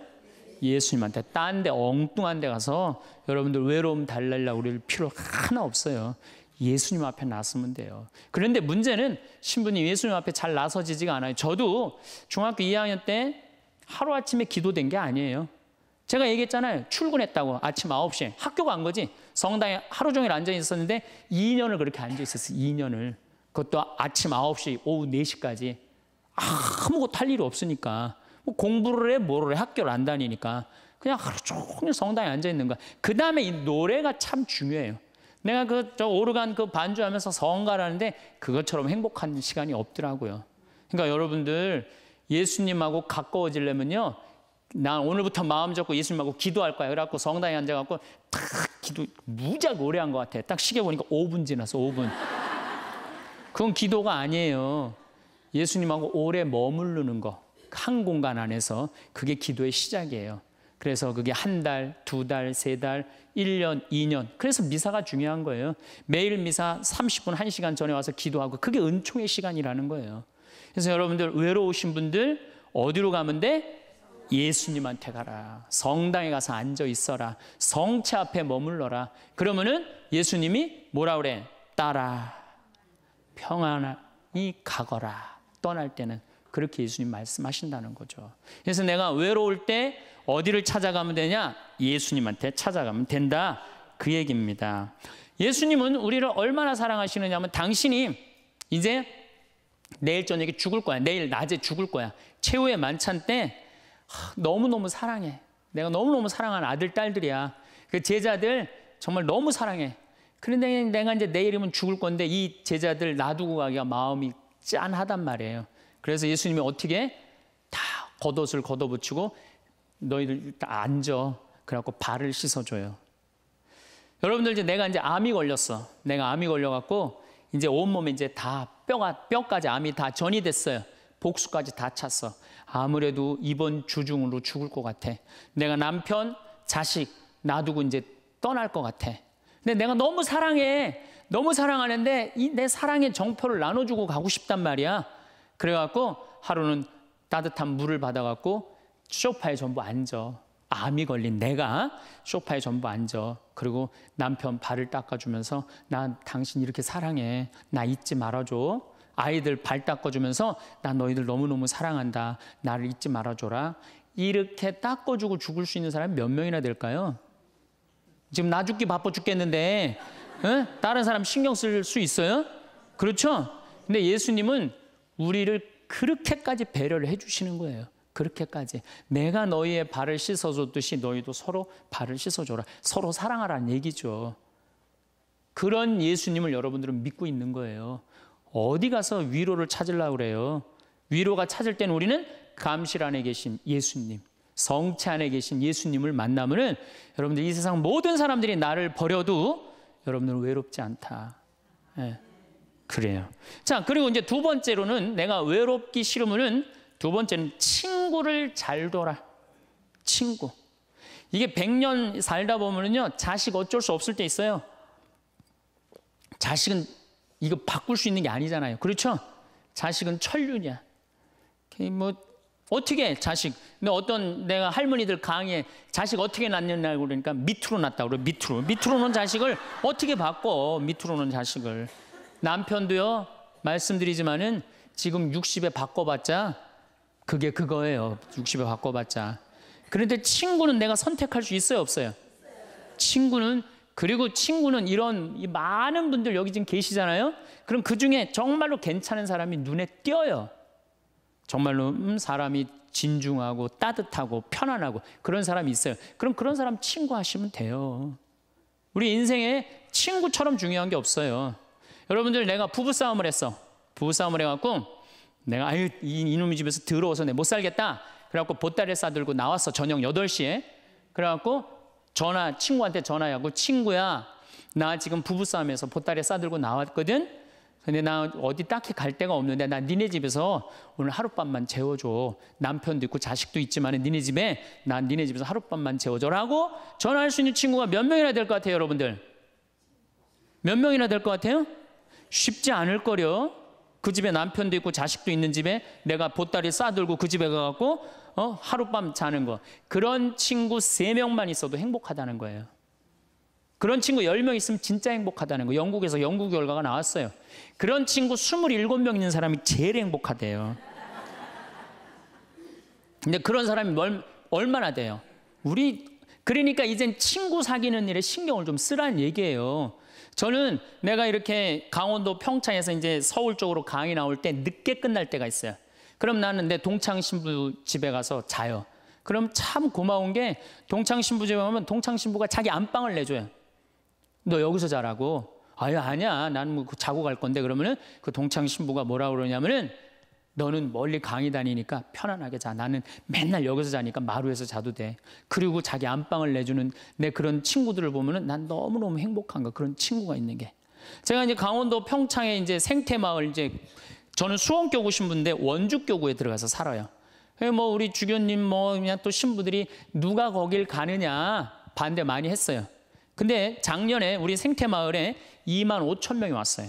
예수님한테 딴 데 엉뚱한 데 가서 여러분들 외로움 달래려고 우리 필요 하나 없어요. 예수님 앞에 나서면 돼요. 그런데 문제는 신부님 예수님 앞에 잘 나서지지가 않아요. 저도 중학교 2학년 때 하루아침에 기도된 게 아니에요. 제가 얘기했잖아요. 출근했다고 아침 9시에 학교 간 거지. 성당에 하루 종일 앉아 있었는데 2년을 그렇게 앉아 있었어요. 2년을. 그것도 아침 9시, 오후 4시까지. 아무것도 할 일이 없으니까. 뭐 공부를 해, 뭐를 해, 학교를 안 다니니까. 그냥 하루 종일 성당에 앉아 있는 거야. 그 다음에 이 노래가 참 중요해요. 내가 그 저 오르간 그 반주하면서 성가라는데 그것처럼 행복한 시간이 없더라고요. 그러니까 여러분들 예수님하고 가까워지려면요. 난 오늘부터 마음 잡고 예수님하고 기도할 거야. 그래갖고 성당에 앉아갖고 탁 기도 무작 오래 한 것 같아. 딱 시계 보니까 5분 지났어, 5분. 그건 기도가 아니에요. 예수님하고 오래 머무르는 거, 한 공간 안에서 그게 기도의 시작이에요. 그래서 그게 한 달, 두 달, 세 달, 1년, 2년. 그래서 미사가 중요한 거예요. 매일 미사 30분, 1시간 전에 와서 기도하고 그게 은총의 시간이라는 거예요. 그래서 여러분들 외로우신 분들 어디로 가면 돼? 예수님한테 가라. 성당에 가서 앉아 있어라. 성체 앞에 머물러라. 그러면은 예수님이 뭐라 그래? 따라. 평안히 가거라. 떠날 때는 그렇게 예수님 말씀하신다는 거죠. 그래서 내가 외로울 때 어디를 찾아가면 되냐? 예수님한테 찾아가면 된다. 그 얘기입니다. 예수님은 우리를 얼마나 사랑하시느냐면 하 당신이 이제 내일 저녁에 죽을 거야. 내일 낮에 죽을 거야. 최후의 만찬 때 너무너무 사랑해. 내가 너무너무 사랑하는 아들, 딸들이야. 그 제자들 정말 너무 사랑해. 그런데 내가 이제 내일이면 죽을 건데 이 제자들 놔두고 가기가 마음이 짠하단 말이에요. 그래서 예수님이 어떻게 다 겉옷을 걷어붙이고 너희들 다 앉아. 그래갖고 발을 씻어줘요. 여러분들 이제 내가 이제 암이 걸렸어. 내가 암이 걸려갖고 이제 온몸에 이제 다 뼈가, 뼈까지 암이 다 전이 됐어요. 복수까지 다 찼어. 아무래도 이번 주중으로 죽을 것 같아. 내가 남편, 자식 놔두고 이제 떠날 것 같아. 근데 내가 너무 사랑해. 너무 사랑하는데 이내 사랑의 정표를 나눠주고 가고 싶단 말이야. 그래갖고 하루는 따뜻한 물을 받아갖고 쇼파에 전부 앉아. 암이 걸린 내가 쇼파에 전부 앉아. 그리고 남편 발을 닦아주면서 나 당신 이렇게 사랑해. 나 잊지 말아줘. 아이들 발 닦아주면서 나 너희들 너무너무 사랑한다. 나를 잊지 말아줘라. 이렇게 닦아주고 죽을 수 있는 사람이 몇 명이나 될까요? 지금 나 죽기 바빠 죽겠는데 에? 다른 사람 신경 쓸 수 있어요? 그렇죠? 근데 예수님은 우리를 그렇게까지 배려를 해주시는 거예요. 그렇게까지 내가 너희의 발을 씻어줬듯이 너희도 서로 발을 씻어줘라. 서로 사랑하라는 얘기죠. 그런 예수님을 여러분들은 믿고 있는 거예요. 어디 가서 위로를 찾으려고 그래요? 위로가 찾을 땐 우리는 감실 안에 계신 예수님, 성체 안에 계신 예수님을 만나면은 여러분들 이 세상 모든 사람들이 나를 버려도 여러분들은 외롭지 않다. 예, 그래요. 자, 그리고 이제 두 번째로는 내가 외롭기 싫으면은 두 번째는 친구를 잘 둬라. 친구. 이게 1년 살다 보면은요, 자식 어쩔 수 없을 때 있어요. 자식은 이거 바꿀 수 있는 게 아니잖아요. 그렇죠? 자식은 천륜이야. 뭐 어떻게 자식? 근데 어떤 내가 할머니들 강의에 자식 어떻게 낳느냐고 그러니까 밑으로 낳다고 그래. 밑으로. 밑으로 놓은 자식을 어떻게 바꿔? 밑으로 놓은 자식을. 남편도요. 말씀드리지만은 지금 60에 바꿔봤자 그게 그거예요. 60에 바꿔봤자. 그런데 친구는 내가 선택할 수 있어요, 없어요? 친구는 그리고 친구는 이런 많은 분들 여기 지금 계시잖아요. 그럼 그 중에 정말로 괜찮은 사람이 눈에 띄어요. 정말로 음, 사람이 진중하고 따뜻하고 편안하고 그런 사람이 있어요. 그럼 그런 사람 친구 하시면 돼요. 우리 인생에 친구처럼 중요한 게 없어요. 여러분들 내가 부부 싸움을 했어. 부부 싸움을 해갖고 내가 아유 이, 놈의 집에서 들어워서내 못 살겠다. 그래갖고 보따리를 싸들고 나왔어 저녁 8시에. 그래갖고 전화 친구한테 전화하고 친구야 나 지금 부부싸움에서 보따리 싸들고 나왔거든. 근데 나 어디 딱히 갈 데가 없는데 나 니네 집에서 오늘 하룻밤만 재워줘. 남편도 있고 자식도 있지만 니네 집에 난 니네 집에서 하룻밤만 재워줘라고 전화할 수 있는 친구가 몇 명이나 될 것 같아요, 여러분들? 몇 명이나 될 것 같아요? 쉽지 않을 거려. 그 집에 남편도 있고 자식도 있는 집에 내가 보따리 싸들고 그 집에 가갖고 어? 하룻밤 자는 거. 그런 친구 세명만 있어도 행복하다는 거예요. 그런 친구 10명 있으면 진짜 행복하다는 거. 영국에서 연구 결과가 나왔어요. 그런 친구 27명 있는 사람이 제일 행복하대요. 근데 그런 사람이 얼, 얼마나 돼요? 우리 그러니까 이젠 친구 사귀는 일에 신경을 좀 쓰라는 얘기예요. 저는 내가 이렇게 강원도 평창에서 이제 서울 쪽으로 강의 나올 때 늦게 끝날 때가 있어요. 그럼 나는 내 동창 신부 집에 가서 자요. 그럼 참 고마운 게 동창 신부 집에 가면 동창 신부가 자기 안방을 내줘요. 너 여기서 자라고. 아유 아니야. 나는 뭐 그 자고 갈 건데 그러면은 그 동창 신부가 뭐라 그러냐면은 너는 멀리 강의 다니니까 편안하게 자. 나는 맨날 여기서 자니까 마루에서 자도 돼. 그리고 자기 안방을 내주는 내 그런 친구들을 보면은 난 너무너무 행복한 거. 그런 친구가 있는 게. 제가 이제 강원도 평창에 이제 생태 마을 이제 저는 수원교구 신부인데 원주교구에 들어가서 살아요. 예, 뭐 우리 주교님 뭐 그냥 또 신부들이 누가 거길 가느냐 반대 많이 했어요. 근데 작년에 우리 생태마을에 2만 5천 명이 왔어요.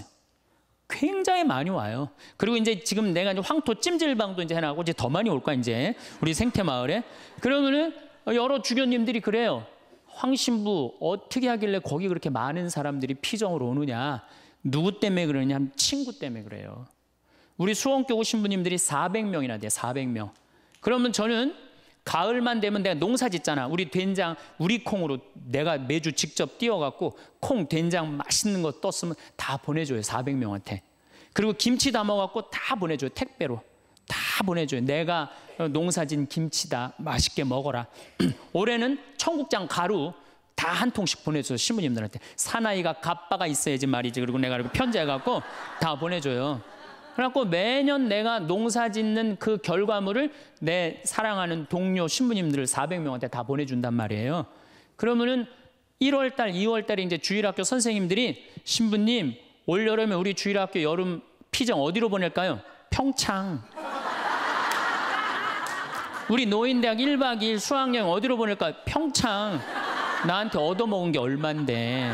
굉장히 많이 와요. 그리고 이제 지금 내가 이제 황토 찜질방도 이제 해놔고 이제 더 많이 올 거야 이제 우리 생태마을에. 그러면은 여러 주교님들이 그래요. 황신부 어떻게 하길래 거기 그렇게 많은 사람들이 피정으로 오느냐? 누구 때문에 그러냐? 친구 때문에 그래요. 우리 수원교 오신 분님들이 400명이나 돼요. 400명. 그러면 저는 가을만 되면 내가 농사 짓잖아. 우리 된장, 우리 콩으로 내가 매주 직접 띄워갖고 콩, 된장 맛있는 거 떴으면 다 보내줘요. 400명한테. 그리고 김치 담아갖고 다 보내줘요. 택배로. 다 보내줘요. 내가 농사진 김치다. 맛있게 먹어라. 올해는 청국장 가루 다 한 통씩 보내줘요. 신부님들한테. 사나이가 갑바가 있어야지 말이지. 그리고 내가 편지해갖고 다 보내줘요. 그래갖고 매년 내가 농사 짓는 그 결과물을 내 사랑하는 동료 신부님들을 400명한테 다 보내준단 말이에요. 그러면은 1월 달, 2월 달에 이제 주일학교 선생님들이 신부님 올 여름에 우리 주일학교 여름 피정 어디로 보낼까요? 평창. 우리 노인대학 1박 2일 수학여행 어디로 보낼까요? 평창. 나한테 얻어먹은 게 얼만데.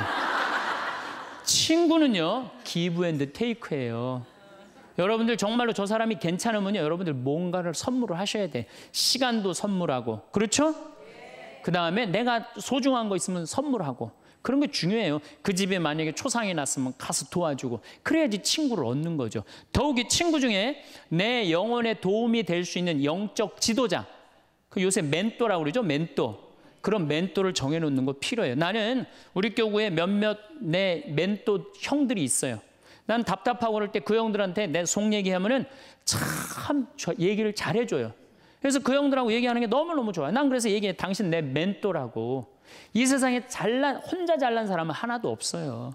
친구는요, 기브 앤드 테이크예요. 여러분들 정말로 저 사람이 괜찮으면요. 여러분들 뭔가를 선물을 하셔야 돼. 시간도 선물하고. 그렇죠? 그 다음에 내가 소중한 거 있으면 선물하고. 그런 게 중요해요. 그 집에 만약에 초상이 났으면 가서 도와주고 그래야지 친구를 얻는 거죠. 더욱이 친구 중에 내 영혼에 도움이 될 수 있는 영적 지도자, 그 요새 멘토라고 그러죠. 멘토. 그런 멘토를 정해놓는 거 필요해요. 나는 우리 교구에 몇몇 내 멘토 형들이 있어요. 난 답답하고 그럴 때 그 형들한테 내 속 얘기하면은 참 얘기를 잘해줘요. 그래서 그 형들하고 얘기하는 게 너무너무 좋아요. 난 그래서 얘기해. 당신 내 멘토라고. 이 세상에 잘난, 혼자 잘난 사람은 하나도 없어요.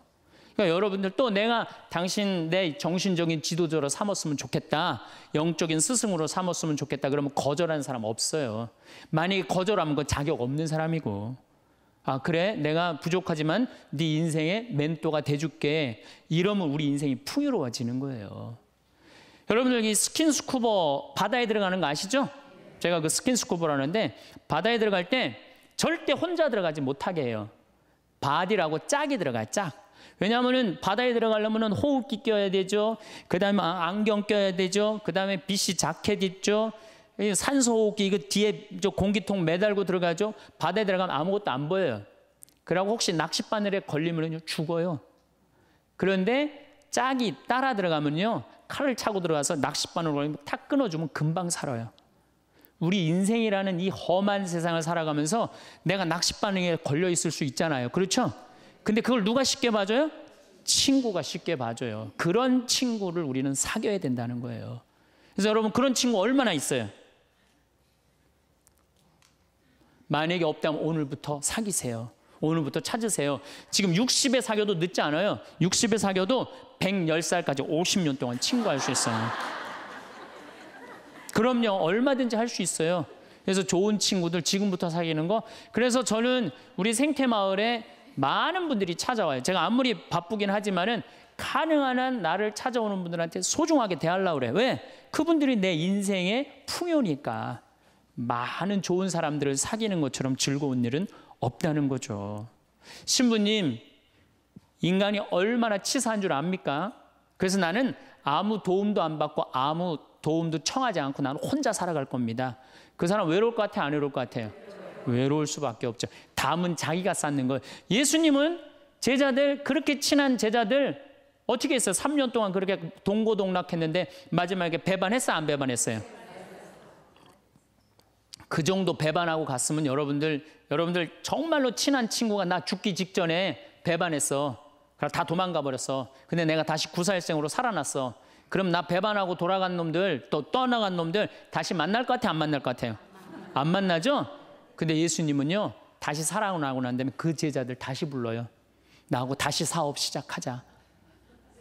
그러니까 여러분들 또 내가 당신 내 정신적인 지도자로 삼았으면 좋겠다. 영적인 스승으로 삼았으면 좋겠다. 그러면 거절하는 사람 없어요. 만약에 거절하면 그 자격 없는 사람이고. 아 그래 내가 부족하지만 네 인생의 멘토가 돼줄게 이러면 우리 인생이 풍요로워지는 거예요 여러분들 여기 스킨스쿠버 바다에 들어가는 거 아시죠? 제가 그 스킨스쿠버라는데 바다에 들어갈 때 절대 혼자 들어가지 못하게 해요 바디라고 짝이 들어가요 짝 왜냐하면 바다에 들어가려면 호흡기 껴야 되죠 그 다음에 아, 안경 껴야 되죠 그 다음에 빛이 자켓 있죠 산소호흡기 이거 그 뒤에 저 공기통 매달고 들어가죠. 바다에 들어가면 아무것도 안 보여요. 그러고 혹시 낚싯바늘에 걸리면요 죽어요. 그런데 짝이 따라 들어가면요 칼을 차고 들어가서 낚싯바늘 걸리면 탁 끊어주면 금방 살아요. 우리 인생이라는 이 험한 세상을 살아가면서 내가 낚싯바늘에 걸려 있을 수 있잖아요. 그렇죠? 근데 그걸 누가 쉽게 봐줘요? 친구가 쉽게 봐줘요. 그런 친구를 우리는 사귀어야 된다는 거예요. 그래서 여러분 그런 친구 얼마나 있어요? 만약에 없다면 오늘부터 사귀세요. 오늘부터 찾으세요. 지금 60에 사겨도 늦지 않아요. 60에 사겨도 110살까지 50년 동안 친구할 수 있어요. 그럼요. 얼마든지 할 수 있어요. 그래서 좋은 친구들 지금부터 사귀는 거. 그래서 저는 우리 생태 마을에 많은 분들이 찾아와요. 제가 아무리 바쁘긴 하지만은 가능한 한 나를 찾아오는 분들한테 소중하게 대하려고 그래. 왜? 그분들이 내 인생의 풍요니까. 많은 좋은 사람들을 사귀는 것처럼 즐거운 일은 없다는 거죠. 신부님, 인간이 얼마나 치사한 줄 압니까? 그래서 나는 아무 도움도 안 받고 아무 도움도 청하지 않고 나는 혼자 살아갈 겁니다. 그 사람 외로울 것 같아요? 안 외로울 것 같아요? 외로울 수밖에 없죠. 담은 자기가 쌓는 걸. 예수님은 제자들, 그렇게 친한 제자들 어떻게 했어요? 3년 동안 그렇게 동고동락했는데 마지막에 배반했어안 배반했어요? 그 정도 배반하고 갔으면 여러분들 여러분들 정말로 친한 친구가 나 죽기 직전에 배반했어. 다 도망가 버렸어. 근데 내가 다시 구사일생으로 살아났어. 그럼 나 배반하고 돌아간 놈들 또 떠나간 놈들 다시 만날 것 같아 안 만날 것 같아요. 안 만나죠? 근데 예수님은요 다시 살아나고 난 다음에 그 제자들 다시 불러요. 나하고 다시 사업 시작하자.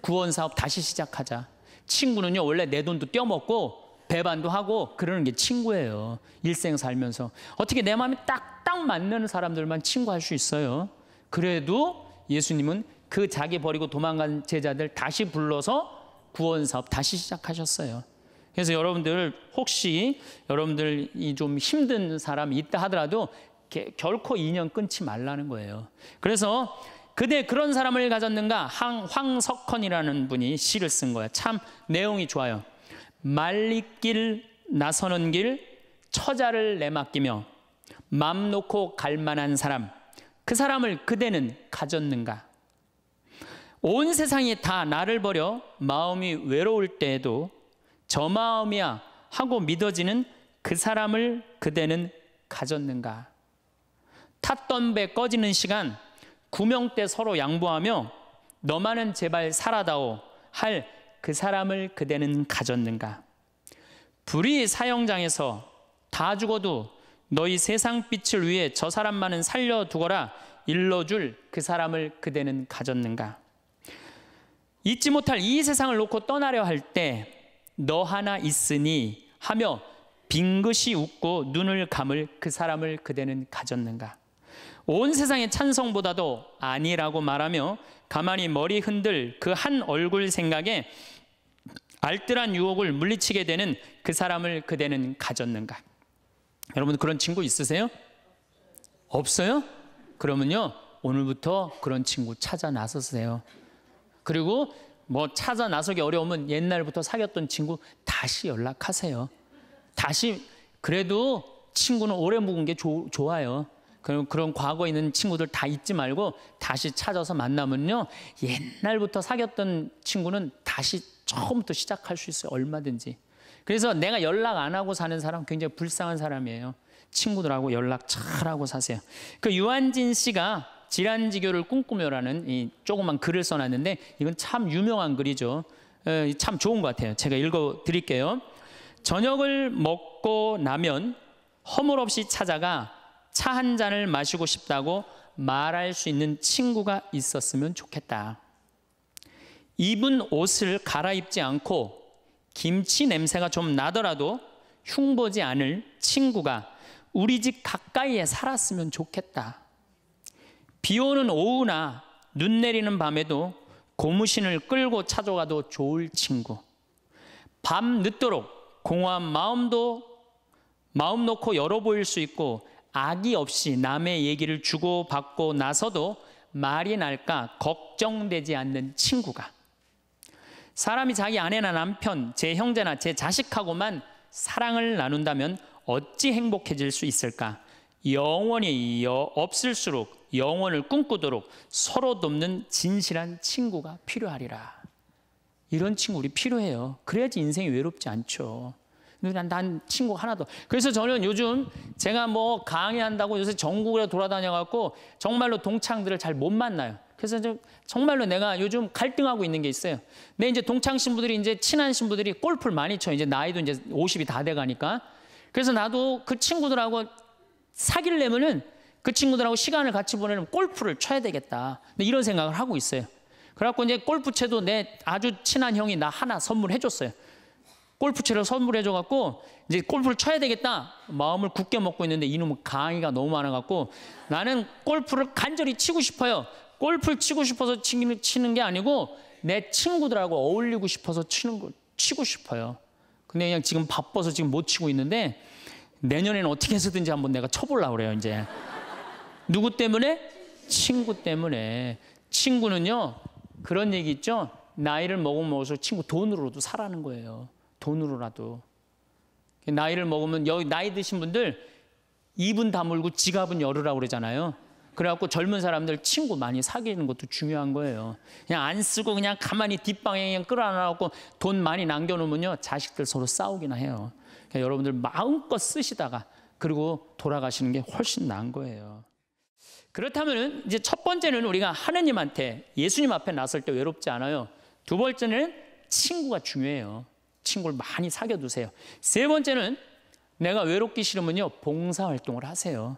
구원 사업 다시 시작하자. 친구는요 원래 내 돈도 떼어먹고 배반도 하고 그러는 게 친구예요. 일생 살면서. 어떻게 내 마음이 딱딱 맞는 사람들만 친구할 수 있어요. 그래도 예수님은 그 자기 버리고 도망간 제자들 다시 불러서 구원 사업 다시 시작하셨어요. 그래서 여러분들 혹시 여러분들이 좀 힘든 사람이 있다 하더라도 결코 인연 끊지 말라는 거예요. 그래서 그대 그런 사람을 가졌는가? 황, 황석헌이라는 분이 시를 쓴 거예요. 참 내용이 좋아요. 말리길 나서는 길 처자를 내맡기며 맘 놓고 갈만한 사람 그 사람을 그대는 가졌는가? 온 세상이 다 나를 버려 마음이 외로울 때에도 저 마음이야 하고 믿어지는 그 사람을 그대는 가졌는가? 탔던 배 꺼지는 시간 구명 대 서로 양보하며 너만은 제발 살아다오 할그 사람을 그대는 가졌는가? 불이 사형장에서 다 죽어도 너희 세상 빛을 위해 저 사람만은 살려두거라 일러줄 그 사람을 그대는 가졌는가? 잊지 못할 이 세상을 놓고 떠나려 할 때 너 하나 있으니 하며 빙긋이 웃고 눈을 감을 그 사람을 그대는 가졌는가? 온 세상의 찬성보다도 아니라고 말하며 가만히 머리 흔들 그 한 얼굴 생각에 알뜰한 유혹을 물리치게 되는 그 사람을 그대는 가졌는가? 여러분 그런 친구 있으세요? 없어요? 그러면요 오늘부터 그런 친구 찾아 나서세요. 그리고 뭐 찾아 나서기 어려우면 옛날부터 사귀었던 친구 다시 연락하세요. 다시 그래도 친구는 오래 묵은 게 조, 좋아요. 그런 그런 과거에 있는 친구들 다 잊지 말고 다시 찾아서 만나면요. 옛날부터 사귀었던 친구는 다시 처음부터 시작할 수 있어요. 얼마든지. 그래서 내가 연락 안 하고 사는 사람 굉장히 불쌍한 사람이에요. 친구들하고 연락 잘하고 사세요. 그 유한진 씨가 질환지교를 꿈꾸며라는 이 조그만 글을 써놨는데 이건 참 유명한 글이죠. 참 좋은 것 같아요. 제가 읽어 드릴게요. 저녁을 먹고 나면 허물없이 찾아가 차한 잔을 마시고 싶다고 말할 수 있는 친구가 있었으면 좋겠다. 입은 옷을 갈아입지 않고 김치 냄새가 좀 나더라도 흉보지 않을 친구가 우리 집 가까이에 살았으면 좋겠다. 비 오는 오후나 눈 내리는 밤에도 고무신을 끌고 찾아가도 좋을 친구. 밤 늦도록 공허한 마음도 마음 놓고 열어 보일 수 있고 악의 없이 남의 얘기를 주고받고 나서도 말이 날까 걱정되지 않는 친구가 사람이 자기 아내나 남편, 제 형제나 제 자식하고만 사랑을 나눈다면 어찌 행복해질 수 있을까? 영원히 없을수록 영원을 꿈꾸도록 서로 돕는 진실한 친구가 필요하리라. 이런 친구 우리 필요해요. 그래야지 인생이 외롭지 않죠. 난, 난 친구 하나도. 그래서 저는 요즘 제가 뭐 강의한다고 요새 전국으로 돌아다녀갖고 정말로 동창들을 잘 못 만나요. 그래서 좀 정말로 내가 요즘 갈등하고 있는 게 있어요. 내 이제 동창 신부들이 이제 친한 신부들이 골프를 많이 쳐. 이제 나이도 이제 50이 다 돼가니까. 그래서 나도 그 친구들하고 사귈려면은 그 친구들하고 시간을 같이 보내는 골프를 쳐야 되겠다. 이런 생각을 하고 있어요. 그래갖고 이제 골프채도 내 아주 친한 형이 나 하나 선물해줬어요. 골프채를 선물해줘갖고 이제 골프를 쳐야 되겠다 마음을 굳게 먹고 있는데 이놈은 강의가 너무 많아갖고 나는 골프를 간절히 치고 싶어요. 골프를 치고 싶어서 치는, 치는 게 아니고 내 친구들하고 어울리고 싶어서 치는 걸 치고 싶어요. 근데 그냥 지금 바빠서 지금 못 치고 있는데 내년에는 어떻게 해서든지 한번 내가 쳐보려고 그래요 이제. 누구 때문에? 친구 때문에. 친구는요 그런 얘기 있죠. 나이를 먹으면 먹을수록 친구 돈으로도 사라는 거예요. 돈으로라도 나이를 먹으면 여기 나이 드신 분들 입은 다물고 지갑은 열으라고 그러잖아요. 그래갖고 젊은 사람들 친구 많이 사귀는 것도 중요한 거예요. 그냥 안 쓰고 그냥 가만히 뒷방에 그냥 끌어안아갖고 돈 많이 남겨놓으면요 자식들 서로 싸우기나 해요. 그러 그러니까 여러분들 마음껏 쓰시다가 그리고 돌아가시는 게 훨씬 나은 거예요. 그렇다면 이제 첫 번째는 우리가 하느님한테 예수님 앞에 나설 때 외롭지 않아요. 두 번째는 친구가 중요해요. 친구를 많이 사귀어 두세요. 세 번째는 내가 외롭기 싫으면요. 봉사 활동을 하세요.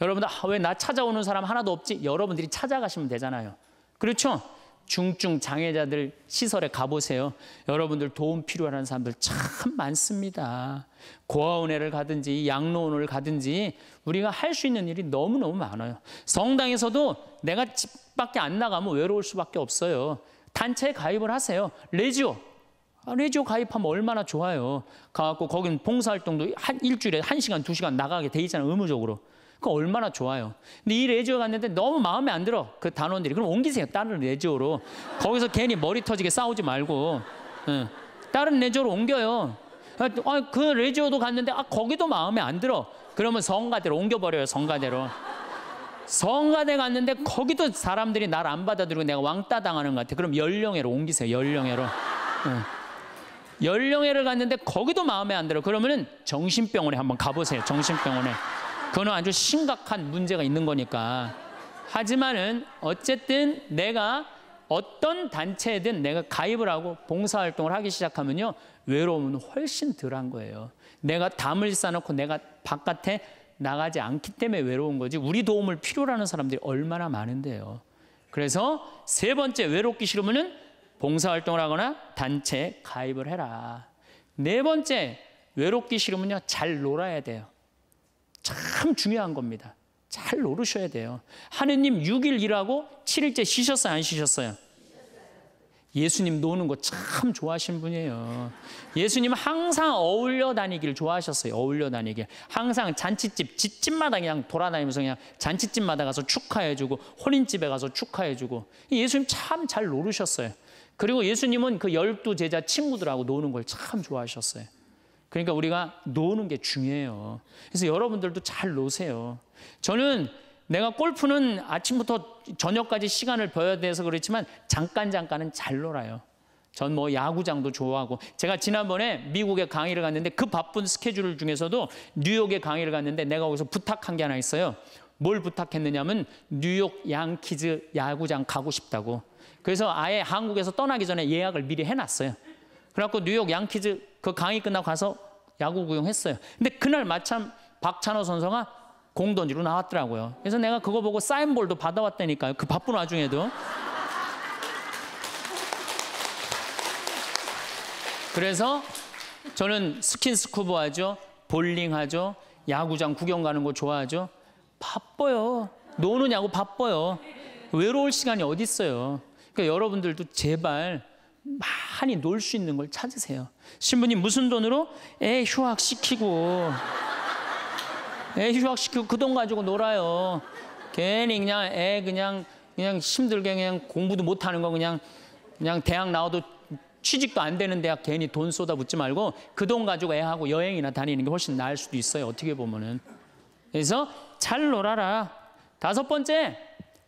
여러분들 아, 왜나 찾아오는 사람 하나도 없지? 여러분들이 찾아가시면 되잖아요. 그렇죠? 중증 장애자들 시설에 가보세요. 여러분들 도움 필요한 사람들 참 많습니다. 고아원회를 가든지 양로원을 가든지 우리가 할 수 있는 일이 너무너무 많아요. 성당에서도 내가 집 밖에 안 나가면 외로울 수밖에 없어요. 단체에 가입을 하세요. 레지오 아, 레지오 가입하면 얼마나 좋아요. 가갖고 거긴 봉사활동도 한 일주일에 한 시간, 두 시간 나가게 돼 있잖아요. 의무적으로. 그 얼마나 좋아요. 근데 이 레지오 갔는데 너무 마음에 안 들어. 그 단원들이. 그럼 옮기세요. 다른 레지오로. 거기서 괜히 머리 터지게 싸우지 말고. 응. 예. 다른 레지오로 옮겨요. 아, 아, 그 레지오도 갔는데 아, 거기도 마음에 안 들어. 그러면 성가대로 옮겨버려요. 성가대로. 성가대 갔는데 거기도 사람들이 날 안 받아들이고 내가 왕따 당하는 것 같아. 그럼 연령회로 옮기세요. 연령회로. 응. 예. 연령회를 갔는데 거기도 마음에 안 들어. 그러면은 정신병원에 한번 가보세요. 정신병원에. 그건 아주 심각한 문제가 있는 거니까. 하지만은 어쨌든 내가 어떤 단체든 내가 가입을 하고 봉사활동을 하기 시작하면요. 외로움은 훨씬 덜한 거예요. 내가 담을 쌓아놓고 내가 바깥에 나가지 않기 때문에 외로운 거지 우리 도움을 필요로 하는 사람들이 얼마나 많은데요. 그래서 세 번째 외롭기 싫으면은 봉사활동을 하거나 단체에 가입을 해라. 네 번째, 외롭기 싫으면요, 잘 놀아야 돼요. 참 중요한 겁니다. 잘놀으셔야 돼요. 하느님 6일 일하고 7일째 쉬셨어요, 안 쉬셨어요? 예수님 노는 거 참 좋아하시는 분이에요. 예수님 항상 어울려 다니길 좋아하셨어요. 어울려 다니길. 항상 잔치집, 집집마다 그냥 돌아다니면서 그냥 잔치집마다 가서 축하해주고, 혼인집에 가서 축하해주고. 예수님 참잘놀으셨어요 그리고 예수님은 그 열두 제자 친구들하고 노는 걸 참 좋아하셨어요. 그러니까 우리가 노는 게 중요해요. 그래서 여러분들도 잘 노세요. 저는 내가 골프는 아침부터 저녁까지 시간을 버야 돼서 그렇지만 잠깐 잠깐은 잘 놀아요. 전 뭐 야구장도 좋아하고 제가 지난번에 미국에 강의를 갔는데 그 바쁜 스케줄 중에서도 뉴욕에 강의를 갔는데 내가 거기서 부탁한 게 하나 있어요. 뭘 부탁했느냐면 뉴욕 양키즈 야구장 가고 싶다고. 그래서 아예 한국에서 떠나기 전에 예약을 미리 해놨어요. 그래갖고 뉴욕 양키즈 그 강의 끝나고 가서 야구 구경했어요. 근데 그날 마침 박찬호 선수가 공 던지로 나왔더라고요. 그래서 내가 그거 보고 사인볼도 받아왔다니까요. 그 바쁜 와중에도. 그래서 저는 스킨스쿠버 하죠. 볼링 하죠. 야구장 구경 가는 거 좋아하죠. 바빠요. 노느냐고 바빠요. 외로울 시간이 어디 있어요. 그러니까 여러분들도 제발 많이 놀 수 있는 걸 찾으세요. 신부님 무슨 돈으로 애 휴학 시키고 애 휴학 시키고 그 돈 가지고 놀아요. 괜히 그냥 애 그냥 그냥 힘들게 그냥 공부도 못 하는 거 그냥 그냥 대학 나와도 취직도 안 되는 대학 괜히 돈 쏟아붓지 말고 그 돈 가지고 애하고 여행이나 다니는 게 훨씬 나을 수도 있어요. 어떻게 보면은. 그래서 잘 놀아라. 다섯 번째,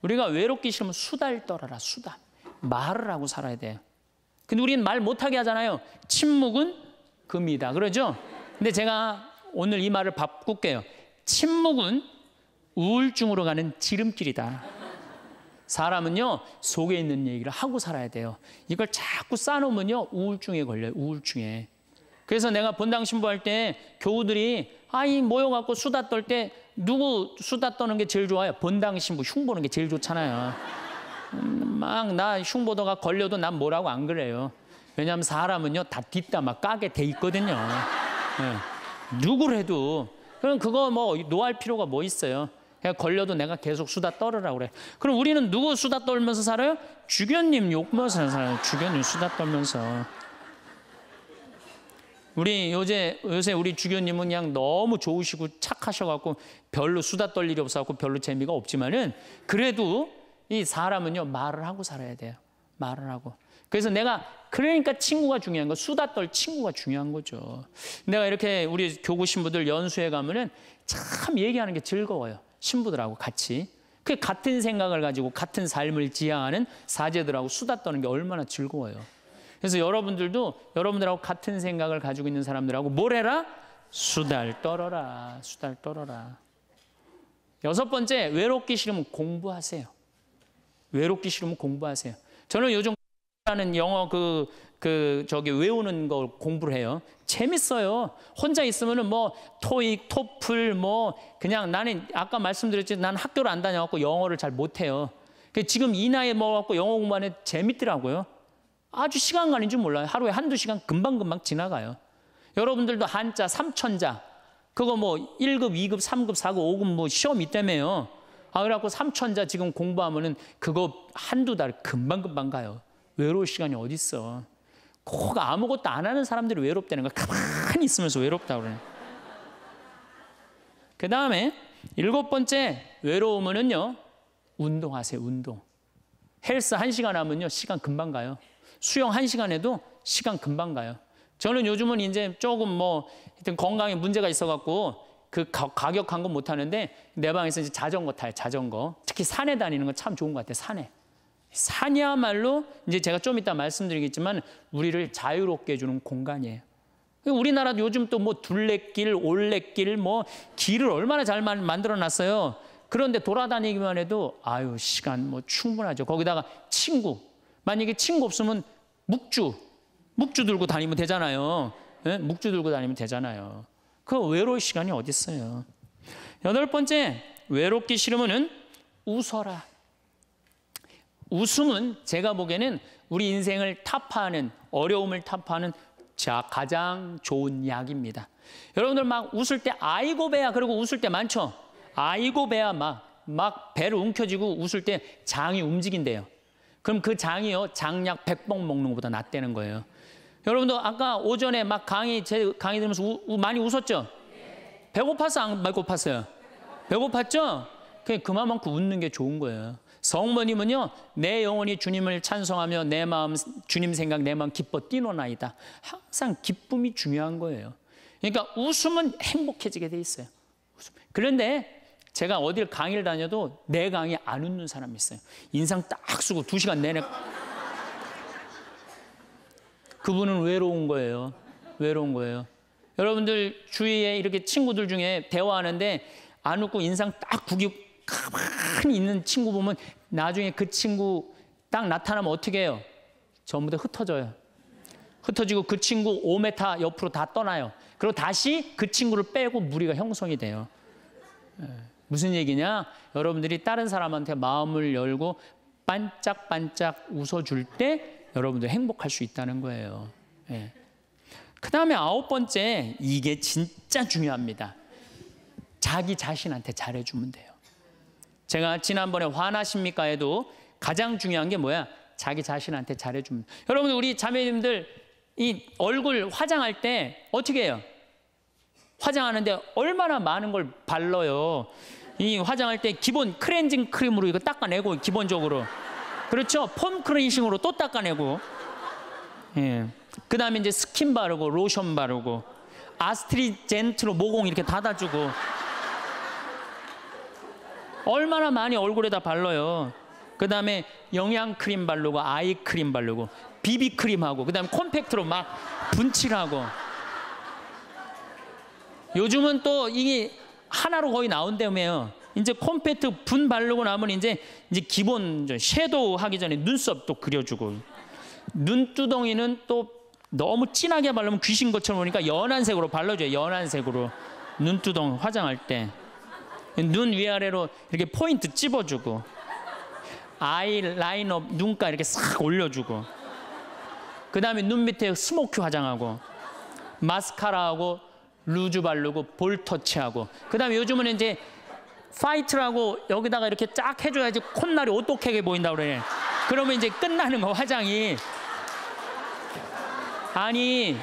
우리가 외롭기 싫으면 수달 떨어라, 수달. 말을 하고 살아야 돼요. 근데 우리는 말 못하게 하잖아요. 침묵은 금이다. 그러죠? 근데 제가 오늘 이 말을 바꿀게요. 침묵은 우울증으로 가는 지름길이다. 사람은요, 속에 있는 얘기를 하고 살아야 돼요. 이걸 자꾸 쌓놓으면요 우울증에 걸려요. 우울증에. 그래서 내가 본당 신부할 때 교우들이 아이 모여갖고 수다 떨 때 누구 수다 떠는 게 제일 좋아요? 본당 신부 흉 보는 게 제일 좋잖아요. 막나 흉보더가 걸려도 난 뭐라고 안 그래요. 왜냐하면 사람은요 다뒷다막 까게 돼 있거든요. 네. 예. 누구를 해도 그럼 그거 뭐 노할 필요가 뭐 있어요. 그냥 걸려도 내가 계속 수다 떨으라 그래. 그럼 우리는 누구 수다 떨면서 살아요? 주견님 욕먹어서 뭐 살아요. 주견님 수다 떨면서. 우리 요새 요새 우리 주교님은 그냥 너무 좋으시고 착하셔갖고 별로 수다 떨 일이 없어갖고 별로 재미가 없지만은 그래도 이 사람은요, 말을 하고 살아야 돼요. 말을 하고. 그래서 내가 그러니까 친구가 중요한 거 수다 떨 친구가 중요한 거죠. 내가 이렇게 우리 교구 신부들 연수에 가면은 참 얘기하는 게 즐거워요. 신부들하고 같이. 그 같은 생각을 가지고 같은 삶을 지향하는 사제들하고 수다 떠는 게 얼마나 즐거워요. 그래서 여러분들도 여러분들하고 같은 생각을 가지고 있는 사람들하고 뭘 해라? 수다를 떨어라. 수다를 떨어라. 여섯 번째, 외롭기 싫으면 공부하세요. 외롭기 싫으면 공부하세요. 저는 요즘 라는 영어 그, 그, 저기 외우는 걸 공부를 해요. 재밌어요. 혼자 있으면은 뭐 토익, 토플 뭐 그냥 나는 아까 말씀드렸지 난 학교를 안 다녀갖고 영어를 잘 못해요. 그 지금 이 나이에 먹어갖고 영어 공부하는 게 재밌더라고요. 아주 시간 가는 줄 몰라요. 하루에 한두 시간 금방금방 지나가요. 여러분들도 한자, 삼천자, 그거 뭐 1급, 2급, 3급, 4급, 5급 뭐 시험 있다며요. 아, 그래갖고 삼천자 지금 공부하면은 그거 한두 달 금방금방 가요. 외로울 시간이 어딨어. 꼭 아무것도 안 하는 사람들이 외롭다는 거 가만히 있으면서 외롭다 그러그 다음에 일곱 번째 외로우은요 운동하세요, 운동. 헬스 한 시간 하면요, 시간 금방 가요. 수영 한 시간 해도 시간 금방 가요. 저는 요즘은 이제 조금 뭐, 하여튼 건강에 문제가 있어갖고 그 가격 한건 못 하는데 내 방에서 이제 자전거 타요. 자전거. 특히 산에 다니는 건 참 좋은 것 같아요. 산에. 산이야말로 이제 제가 좀 이따 말씀드리겠지만 우리를 자유롭게 해주는 공간이에요. 우리나라도 요즘 또 뭐 둘레길, 올레길, 뭐 길을 얼마나 잘 만들어 놨어요. 그런데 돌아다니기만 해도 아유 시간 뭐 충분하죠. 거기다가 친구 만약에 친구 없으면 묵주 묵주 들고 다니면 되잖아요. 예? 묵주 들고 다니면 되잖아요. 그 외로울 시간이 어디 있어요? 여덟 번째, 외롭기 싫으면은 웃어라. 웃음은 제가 보기에는 우리 인생을 타파하는 어려움을 타파하는 자 가장 좋은 약입니다. 여러분들 막 웃을 때 아이고 배야 그리고 웃을 때 많죠. 아이고 배야 막 막 배를 움켜쥐고 웃을 때 장이 움직인대요. 그럼 그 장이요 장약 100봉 먹는 것보다 낫다는 거예요. 여러분도 아까 오전에 막 강의 제 강의 들으면서 우, 우, 많이 웃었죠? 배고파서 안 배고팠어요? 배고팠죠? 그 그만큼 웃는 게 좋은 거예요. 성모님은요 내 영혼이 주님을 찬송하며 내 마음 주님 생각 내 마음 기뻐 뛰노나이다. 항상 기쁨이 중요한 거예요. 그러니까 웃음은 행복해지게 돼 있어요. 그런데 제가 어딜 강의를 다녀도 내 강의 안 웃는 사람이 있어요. 인상 딱 쓰고 두 시간 내내 그분은 외로운 거예요. 외로운 거예요. 여러분들 주위에 이렇게 친구들 중에 대화하는데 안 웃고 인상 딱구기 가만히 있는 친구 보면 나중에 그 친구 딱 나타나면 어떻게 해요? 전부 다 흩어져요. 흩어지고 그 친구 5m 옆으로 다 떠나요. 그리고 다시 그 친구를 빼고 무리가 형성이 돼요. 예, 무슨 얘기냐? 여러분들이 다른 사람한테 마음을 열고 반짝반짝 웃어줄 때 여러분들 행복할 수 있다는 거예요. 예. 그 다음에 아홉 번째, 이게 진짜 중요합니다. 자기 자신한테 잘해주면 돼요. 제가 지난번에 화나십니까 해도 가장 중요한 게 뭐야? 자기 자신한테 잘해주면. 여러분 우리 자매님들, 이 얼굴 화장할 때 어떻게 해요? 화장하는데 얼마나 많은 걸 발라요. 이 화장할 때 기본 크렌징 크림으로 이거 닦아내고 기본적으로 그렇죠? 폼크레이싱으로또 닦아내고. 예. 그 다음에 이제 스킨 바르고, 로션 바르고, 아스트리젠트로 모공 이렇게 닫아주고. 얼마나 많이 얼굴에다 발라요. 그 다음에 영양크림 바르고, 아이크림 바르고, 비비크림하고, 그 다음에 콤팩트로 막 분칠하고. 요즘은 또 이게 하나로 거의 나온다며요. 이제 콤팩트분 바르고 나면 이제 이제 기본 섀도우 하기 전에 눈썹 또 그려주고 눈두덩이는 또 너무 진하게 바르면 귀신 것처럼 보니까 연한 색으로 발라줘요. 연한 색으로 눈두덩 화장할 때 눈 위아래로 이렇게 포인트 찝어주고 아이라인업 눈가 이렇게 싹 올려주고 그 다음에 눈 밑에 스모큐 화장하고 마스카라하고 루즈 바르고 볼 터치하고 그 다음에 요즘은 이제 파이트라고 여기다가 이렇게 쫙 해줘야지 콧날이 오똑하게 보인다 그러네. 그러면 이제 끝나는 거 화장이. 아니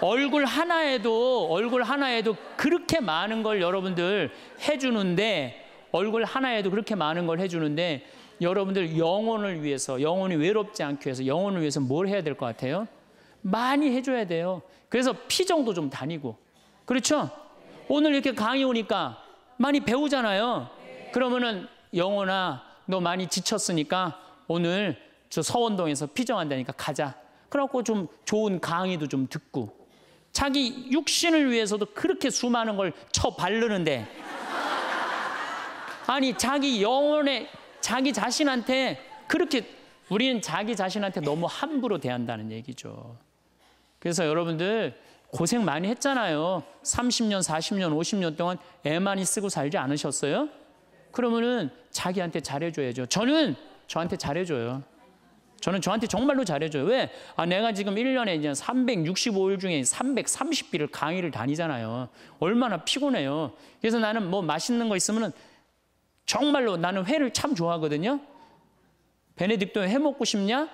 얼굴 하나에도 얼굴 하나에도 그렇게 많은 걸 여러분들 해주는데 얼굴 하나에도 그렇게 많은 걸 해주는데 여러분들 영혼을 위해서 영혼이 외롭지 않기 위해서 영혼을 위해서 뭘 해야 될 것 같아요? 많이 해줘야 돼요. 그래서 피정도 좀 다니고 그렇죠? 오늘 이렇게 강의 오니까 많이 배우잖아요. 그러면은 영호나 너 많이 지쳤으니까 오늘 저 서원동에서 피정한다니까 가자. 그래갖고 좀 좋은 강의도 좀 듣고 자기 육신을 위해서도 그렇게 수많은 걸 쳐바르는데 아니 자기 영혼에 자기 자신한테 그렇게 우리는 자기 자신한테 너무 함부로 대한다는 얘기죠. 그래서 여러분들 고생 많이 했잖아요. 30년, 40년, 50년 동안 애 많이 쓰고 살지 않으셨어요? 그러면은 자기한테 잘해줘야죠. 저는 저한테 잘해줘요. 저는 저한테 정말로 잘해줘요. 왜? 아, 내가 지금 1년에 이제 365일 중에 330일을 강의를 다니잖아요. 얼마나 피곤해요. 그래서 나는 뭐 맛있는 거 있으면은 정말로 나는 회를 참 좋아하거든요. 베네딕토 회 먹고 싶냐?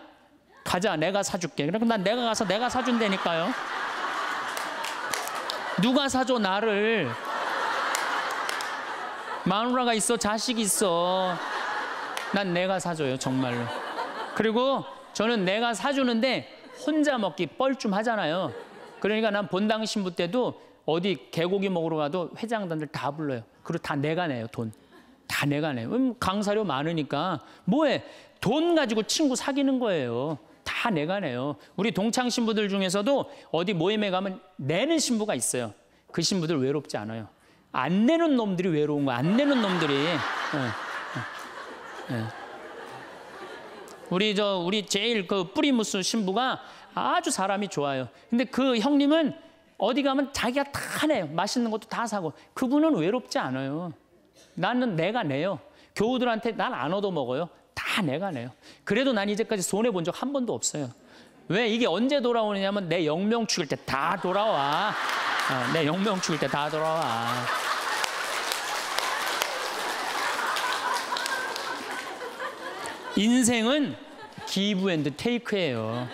가자, 내가 사줄게. 그럼 난 내가 가서 내가 사준다니까요. 누가 사줘 나를 마누라가 있어 자식 있어 난 내가 사줘요 정말로 그리고 저는 내가 사주는데 혼자 먹기 뻘쭘하잖아요 그러니까 난 본당 신부 때도 어디 개고기 먹으러 가도 회장단들 다 불러요 그리고 다 내가 내요 돈다 내가 내요 음, 강사료 많으니까 뭐해 돈 가지고 친구 사귀는 거예요 다 내가 내요. 우리 동창 신부들 중에서도 어디 모임에 가면 내는 신부가 있어요. 그 신부들 외롭지 않아요. 안 내는 놈들이 외로운 거야. 안 내는 놈들이. 네. 네. 우리 저 우리 제일 그 뿌리무스 신부가 아주 사람이 좋아요. 근데 그 형님은 어디 가면 자기가 다 내요. 맛있는 것도 다 사고. 그분은 외롭지 않아요. 나는 내가 내요. 교우들한테 난 안 얻어먹어요. 다 내가 내요. 그래도 난 이제까지 손해 본 적 한 번도 없어요. 왜 이게 언제 돌아오느냐면 내 영명 죽일 때 다 돌아와. 어, 내 영명 죽일 때 다 돌아와. 인생은 기부 앤드 테이크예요.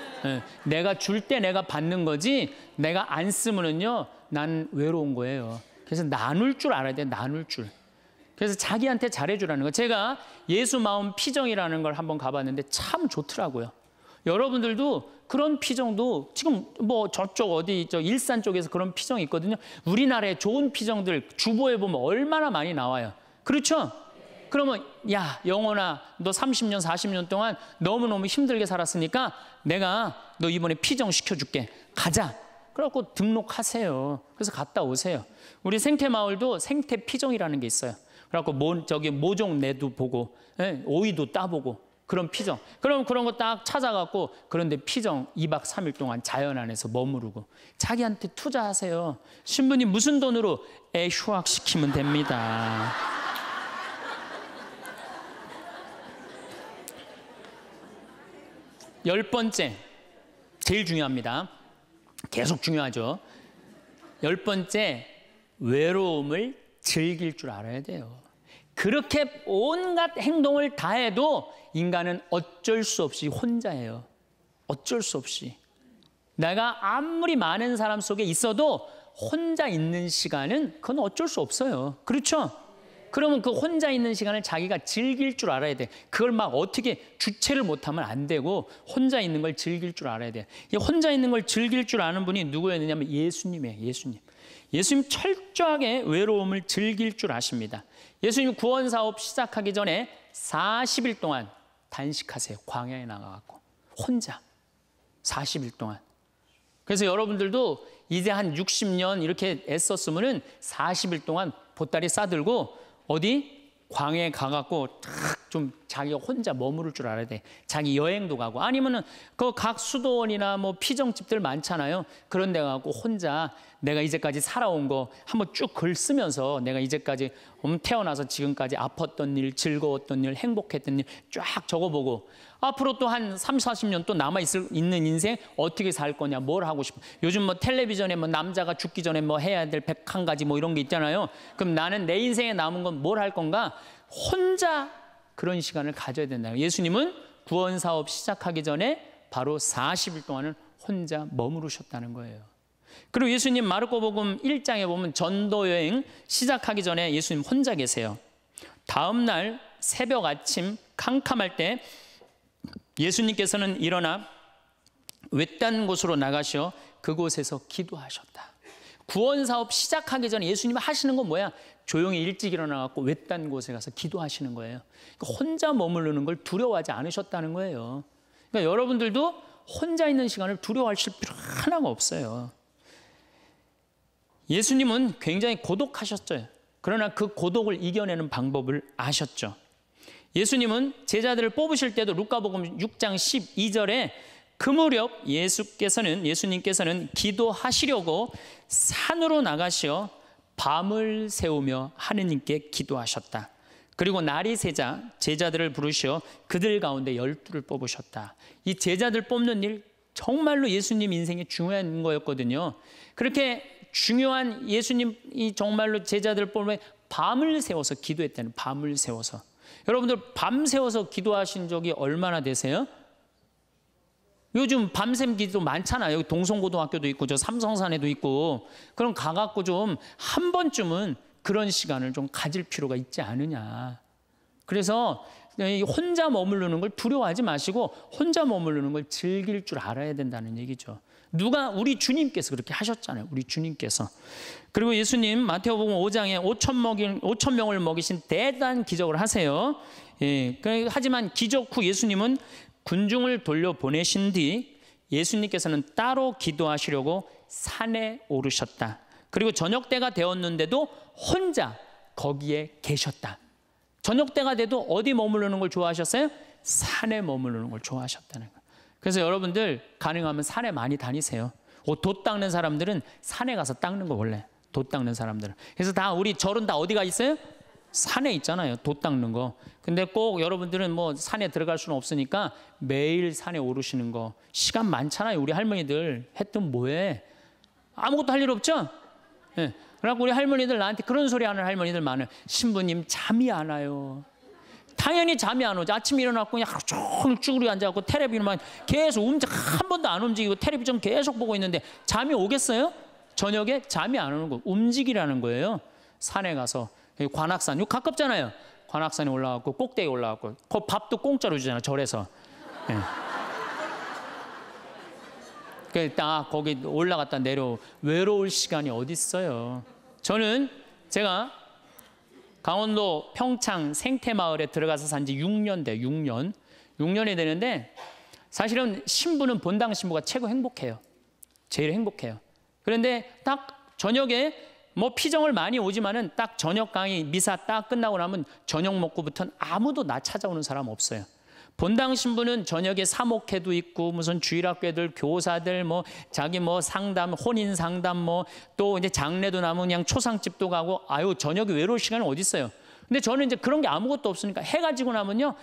내가 줄 때 내가 받는 거지 내가 안 쓰면은요 난 외로운 거예요. 그래서 나눌 줄 알아야 돼. 나눌 줄. 그래서 자기한테 잘해주라는 거. 제가 예수 마음 피정이라는 걸 한번 가봤는데 참 좋더라고요. 여러분들도 그런 피정도 지금 뭐 저쪽 어디 저 일산 쪽에서 그런 피정이 있거든요. 우리나라에 좋은 피정들 주보에 보면 얼마나 많이 나와요. 그렇죠? 그러면 야영원나너 30년 40년 동안 너무너무 힘들게 살았으니까 내가 너 이번에 피정 시켜줄게 가자 그래갖고 등록하세요 그래서 갔다 오세요 우리 생태마을도 생태피정이라는 게 있어요 그래갖고 모, 저기 모종 내도 보고 예? 오이도 따보고 그런 피정. 그럼 그런 거 딱 찾아갖고 그런데 피정 2박 3일 동안 자연 안에서 머무르고 자기한테 투자하세요. 신부님 무슨 돈으로 애 휴학시키면 됩니다. 열 번째, 제일 중요합니다. 계속 중요하죠. 열 번째, 외로움을 즐길 줄 알아야 돼요. 그렇게 온갖 행동을 다 해도 인간은 어쩔 수 없이 혼자예요. 어쩔 수 없이. 내가 아무리 많은 사람 속에 있어도 혼자 있는 시간은 그건 어쩔 수 없어요. 그렇죠? 그러면 그 혼자 있는 시간을 자기가 즐길 줄 알아야 돼. 그걸 막 어떻게 주체를 못하면 안 되고 혼자 있는 걸 즐길 줄 알아야 돼. 혼자 있는 걸 즐길 줄 아는 분이 누구였느냐면 예수님이에요. 예수님. 예수님 철저하게 외로움을 즐길 줄 아십니다. 예수님 구원 사업 시작하기 전에 40일 동안 단식하세요. 광야에 나가갖고 혼자 40일 동안. 그래서 여러분들도 이제 한 60년 이렇게 애썼으면은 40일 동안 보따리 싸들고 어디 광야에 가갖고 좀자기 혼자 머무를 줄 알아야 돼. 자기 여행도 가고 아니면은 그 각 수도원이나 뭐 피정집들 많잖아요. 그런 데 가고 혼자 내가 이제까지 살아온 거 한번 쭉 글 쓰면서 내가 이제까지 음, 태어나서 지금까지 아팠던 일, 즐거웠던 일, 행복했던 일 쫙 적어보고 앞으로 또 한 3, 0 40년 또 남아 있을 있는 인생 어떻게 살 거냐, 뭘 하고 싶어. 요즘 뭐 텔레비전에 뭐 남자가 죽기 전에 뭐 해야 될 101가지 뭐 이런 게 있잖아요. 그럼 나는 내 인생에 남은 건 뭘 할 건가? 혼자 그런 시간을 가져야 된다. 예수님은 구원 사업 시작하기 전에 바로 40일 동안을 혼자 머무르셨다는 거예요. 그리고 예수님 마르코복음 1장에 보면 전도 여행 시작하기 전에 예수님 혼자 계세요. 다음 날 새벽 아침 캄캄할 때 예수님께서는 일어나 외딴 곳으로 나가시 그곳에서 기도하셨다. 구원 사업 시작하기 전에 예수님 하시는 건 뭐야? 조용히 일찍 일어나갖고 외딴 곳에 가서 기도하시는 거예요. 그러니까 혼자 머무르는 걸 두려워하지 않으셨다는 거예요. 그러니까 여러분들도 혼자 있는 시간을 두려워하실 필요 하나가 없어요. 예수님은 굉장히 고독하셨어요. 그러나 그 고독을 이겨내는 방법을 아셨죠. 예수님은 제자들을 뽑으실 때도 루카복음 6장 12절에 그 무렵 예수께서는 예수님께서는 기도하시려고 산으로 나가시어 밤을 새우며 하느님께 기도하셨다. 그리고 날이 새자 제자들을 부르시어 그들 가운데 열두를 뽑으셨다. 이 제자들 뽑는 일 정말로 예수님 인생에 중요한 거였거든요. 그렇게 중요한 예수님이 정말로 제자들 보면 밤을 세워서 기도했다는 밤을 세워서 여러분들 밤 세워서 기도하신 적이 얼마나 되세요? 요즘 밤샘 기도 많잖아요. 동성고등학교도 있고 저 삼성산에도 있고 그럼 가갖고 좀 한 번쯤은 그런 시간을 좀 가질 필요가 있지 않느냐. 그래서 혼자 머무르는 걸 두려워하지 마시고 혼자 머무르는 걸 즐길 줄 알아야 된다는 얘기죠. 누가 우리 주님께서 그렇게 하셨잖아요. 우리 주님께서. 그리고 예수님 마태복음 5장에 5천 먹인 5천 명을 먹이신 대단 기적을 하세요. 예, 그 하지만 기적 후 예수님은 군중을 돌려 보내신 뒤 예수님께서는 따로 기도하시려고 산에 오르셨다. 그리고 저녁 때가 되었는데도 혼자 거기에 계셨다. 저녁 때가 돼도 어디 머무르는 걸 좋아하셨어요? 산에 머무르는 걸 좋아하셨다는 그래서 여러분들 가능하면 산에 많이 다니세요. 돛 닦는 사람들은 산에 가서 닦는 거 원래. 돛 닦는 사람들은. 그래서 다 우리 절은 다 어디가 있어요? 산에 있잖아요. 돛 닦는 거. 근데 꼭 여러분들은 뭐 산에 들어갈 수는 없으니까 매일 산에 오르시는 거. 시간 많잖아요. 우리 할머니들 했던 뭐해? 아무것도 할 일 없죠? 예. 네. 그래고 우리 할머니들 나한테 그런 소리 하는 할머니들 많아요. 신부님 잠이 안 와요. 당연히 잠이 안 오죠. 아침에 일어났고 그냥 하루 종일 쭈그려 앉아갖고 테레비만 계속 움직 한 번도 안 움직이고 테레비전 계속 보고 있는데 잠이 오겠어요? 저녁에 잠이 안 오는 거 움직이라는 거예요. 산에 가서 그 관악산 요 가깝잖아요. 관악산에 올라가고 꼭대기 올라가고 그 밥도 공짜로 주잖아요. 절에서. 예. 그딱 거기 올라갔다 내려 외로울 시간이 어디 있어요. 저는 제가 강원도 평창 생태마을에 들어가서 산지 6년 돼, 6년. 6년이 되는데 사실은 신부는 본당 신부가 최고 행복해요. 제일 행복해요. 그런데 딱 저녁에 뭐 피정을 많이 오지만은 딱 저녁 강의 미사 딱 끝나고 나면 저녁 먹고부터는 아무도 나 찾아오는 사람 없어요. 본당 신부는 저녁에 사목회도 있고 무슨 주일학교들 교사들 뭐 자기 뭐 상담 혼인 상담 뭐 또 이제 장례도 남은 그냥 초상집도 가고 아유 저녁에 외로울 시간은 어디 있어요. 근데 저는 이제 그런 게 아무것도 없으니까 해가 지고 나면요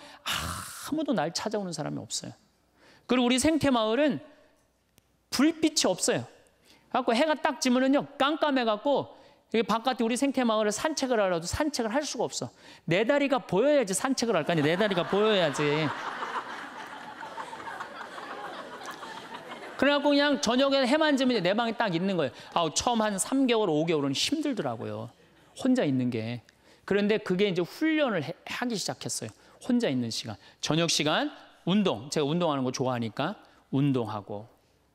아무도 날 찾아오는 사람이 없어요. 그리고 우리 생태 마을은 불빛이 없어요. 갖고 해가 딱 지면은요 깜깜해 갖고 여기 바깥에 우리 생태 마을을 산책을 하려도 산책을 할 수가 없어. 내 다리가 보여야지 산책을 할 거 아니야. 내 다리가 보여야지. 그래갖고 그냥 저녁에 해만 지면 내 방에 딱 있는 거예요. 아, 처음 한 3개월, 5개월은 힘들더라고요. 혼자 있는 게. 그런데 그게 이제 훈련을 해, 하기 시작했어요. 혼자 있는 시간. 저녁 시간 운동. 제가 운동하는 거 좋아하니까 운동하고.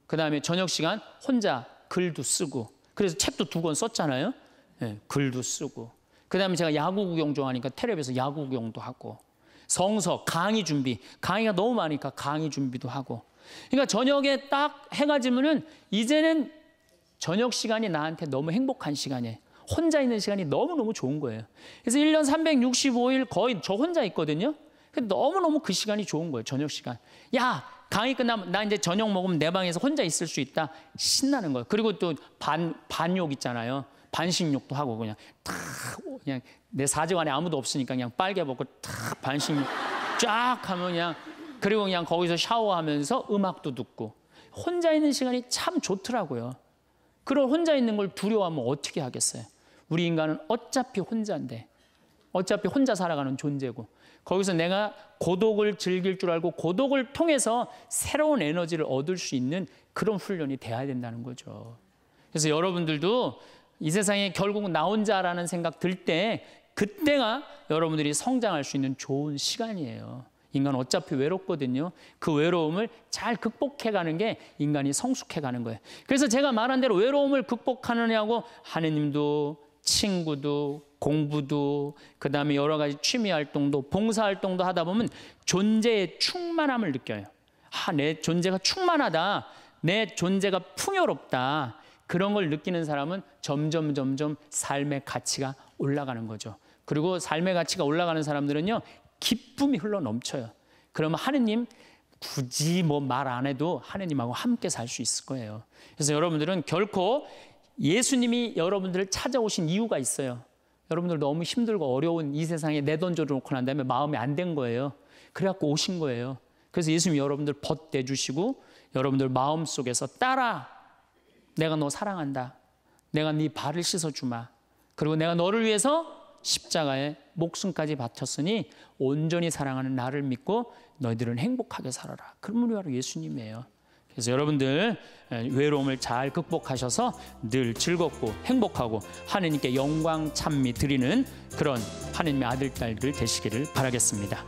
그다음에 저녁 시간 혼자 글도 쓰고. 그래서 책도 두 권 썼잖아요. 예, 글도 쓰고 그다음에 제가 야구 구경 좋아하니까 텔레비에서 야구 구경도 하고 성서 강의 준비 강의가 너무 많으니까 강의 준비도 하고 그러니까 저녁에 딱 해가 지면은 이제는 저녁 시간이 나한테 너무 행복한 시간이에요. 혼자 있는 시간이 너무너무 좋은 거예요. 그래서 1년 365일 거의 저 혼자 있거든요. 너무너무 그 시간이 좋은 거예요. 저녁 시간. 야, 강의 끝나면 나 이제 저녁 먹으면 내 방에서 혼자 있을 수 있다. 신나는 거예요. 그리고 또반 반욕 있잖아요. 반식욕도 하고 그냥 탁 그냥 내 사제관에 아무도 없으니까 그냥 빨개 벗고 탁 반식욕 쫙 하면 그냥 그리고 그냥 거기서 샤워하면서 음악도 듣고 혼자 있는 시간이 참 좋더라고요. 그런 혼자 있는 걸 두려워하면 어떻게 하겠어요? 우리 인간은 어차피 혼자인데 어차피 혼자 살아가는 존재고 거기서 내가 고독을 즐길 줄 알고 고독을 통해서 새로운 에너지를 얻을 수 있는 그런 훈련이 돼야 된다는 거죠. 그래서 여러분들도 이 세상에 결국 나 혼자라는 생각 들 때 그때가 여러분들이 성장할 수 있는 좋은 시간이에요. 인간 어차피 외롭거든요. 그 외로움을 잘 극복해가는 게 인간이 성숙해가는 거예요. 그래서 제가 말한 대로 외로움을 극복하느냐고 하느님도 친구도 공부도 그다음에 여러 가지 취미 활동도 봉사 활동도 하다 보면 존재의 충만함을 느껴요. 아, 내 존재가 충만하다. 내 존재가 풍요롭다. 그런 걸 느끼는 사람은 점점 점점 삶의 가치가 올라가는 거죠. 그리고 삶의 가치가 올라가는 사람들은요. 기쁨이 흘러 넘쳐요. 그러면 하느님 굳이 뭐 말 안 해도 하느님하고 함께 살 수 있을 거예요. 그래서 여러분들은 결코 예수님이 여러분들을 찾아오신 이유가 있어요. 여러분들 너무 힘들고 어려운 이 세상에 내돈 줘놓고 난 다음에 마음이 안 된 거예요. 그래갖고 오신 거예요. 그래서 예수님이 여러분들 벗대주시고 여러분들 마음속에서 따라 내가 너 사랑한다. 내가 네 발을 씻어주마. 그리고 내가 너를 위해서 십자가에 목숨까지 바쳤으니 온전히 사랑하는 나를 믿고 너희들은 행복하게 살아라. 그런 분이 바로 예수님이에요. 그래서 여러분들 외로움을 잘 극복하셔서 늘 즐겁고 행복하고 하느님께 영광 찬미 드리는 그런 하느님의 아들 딸들 되시기를 바라겠습니다.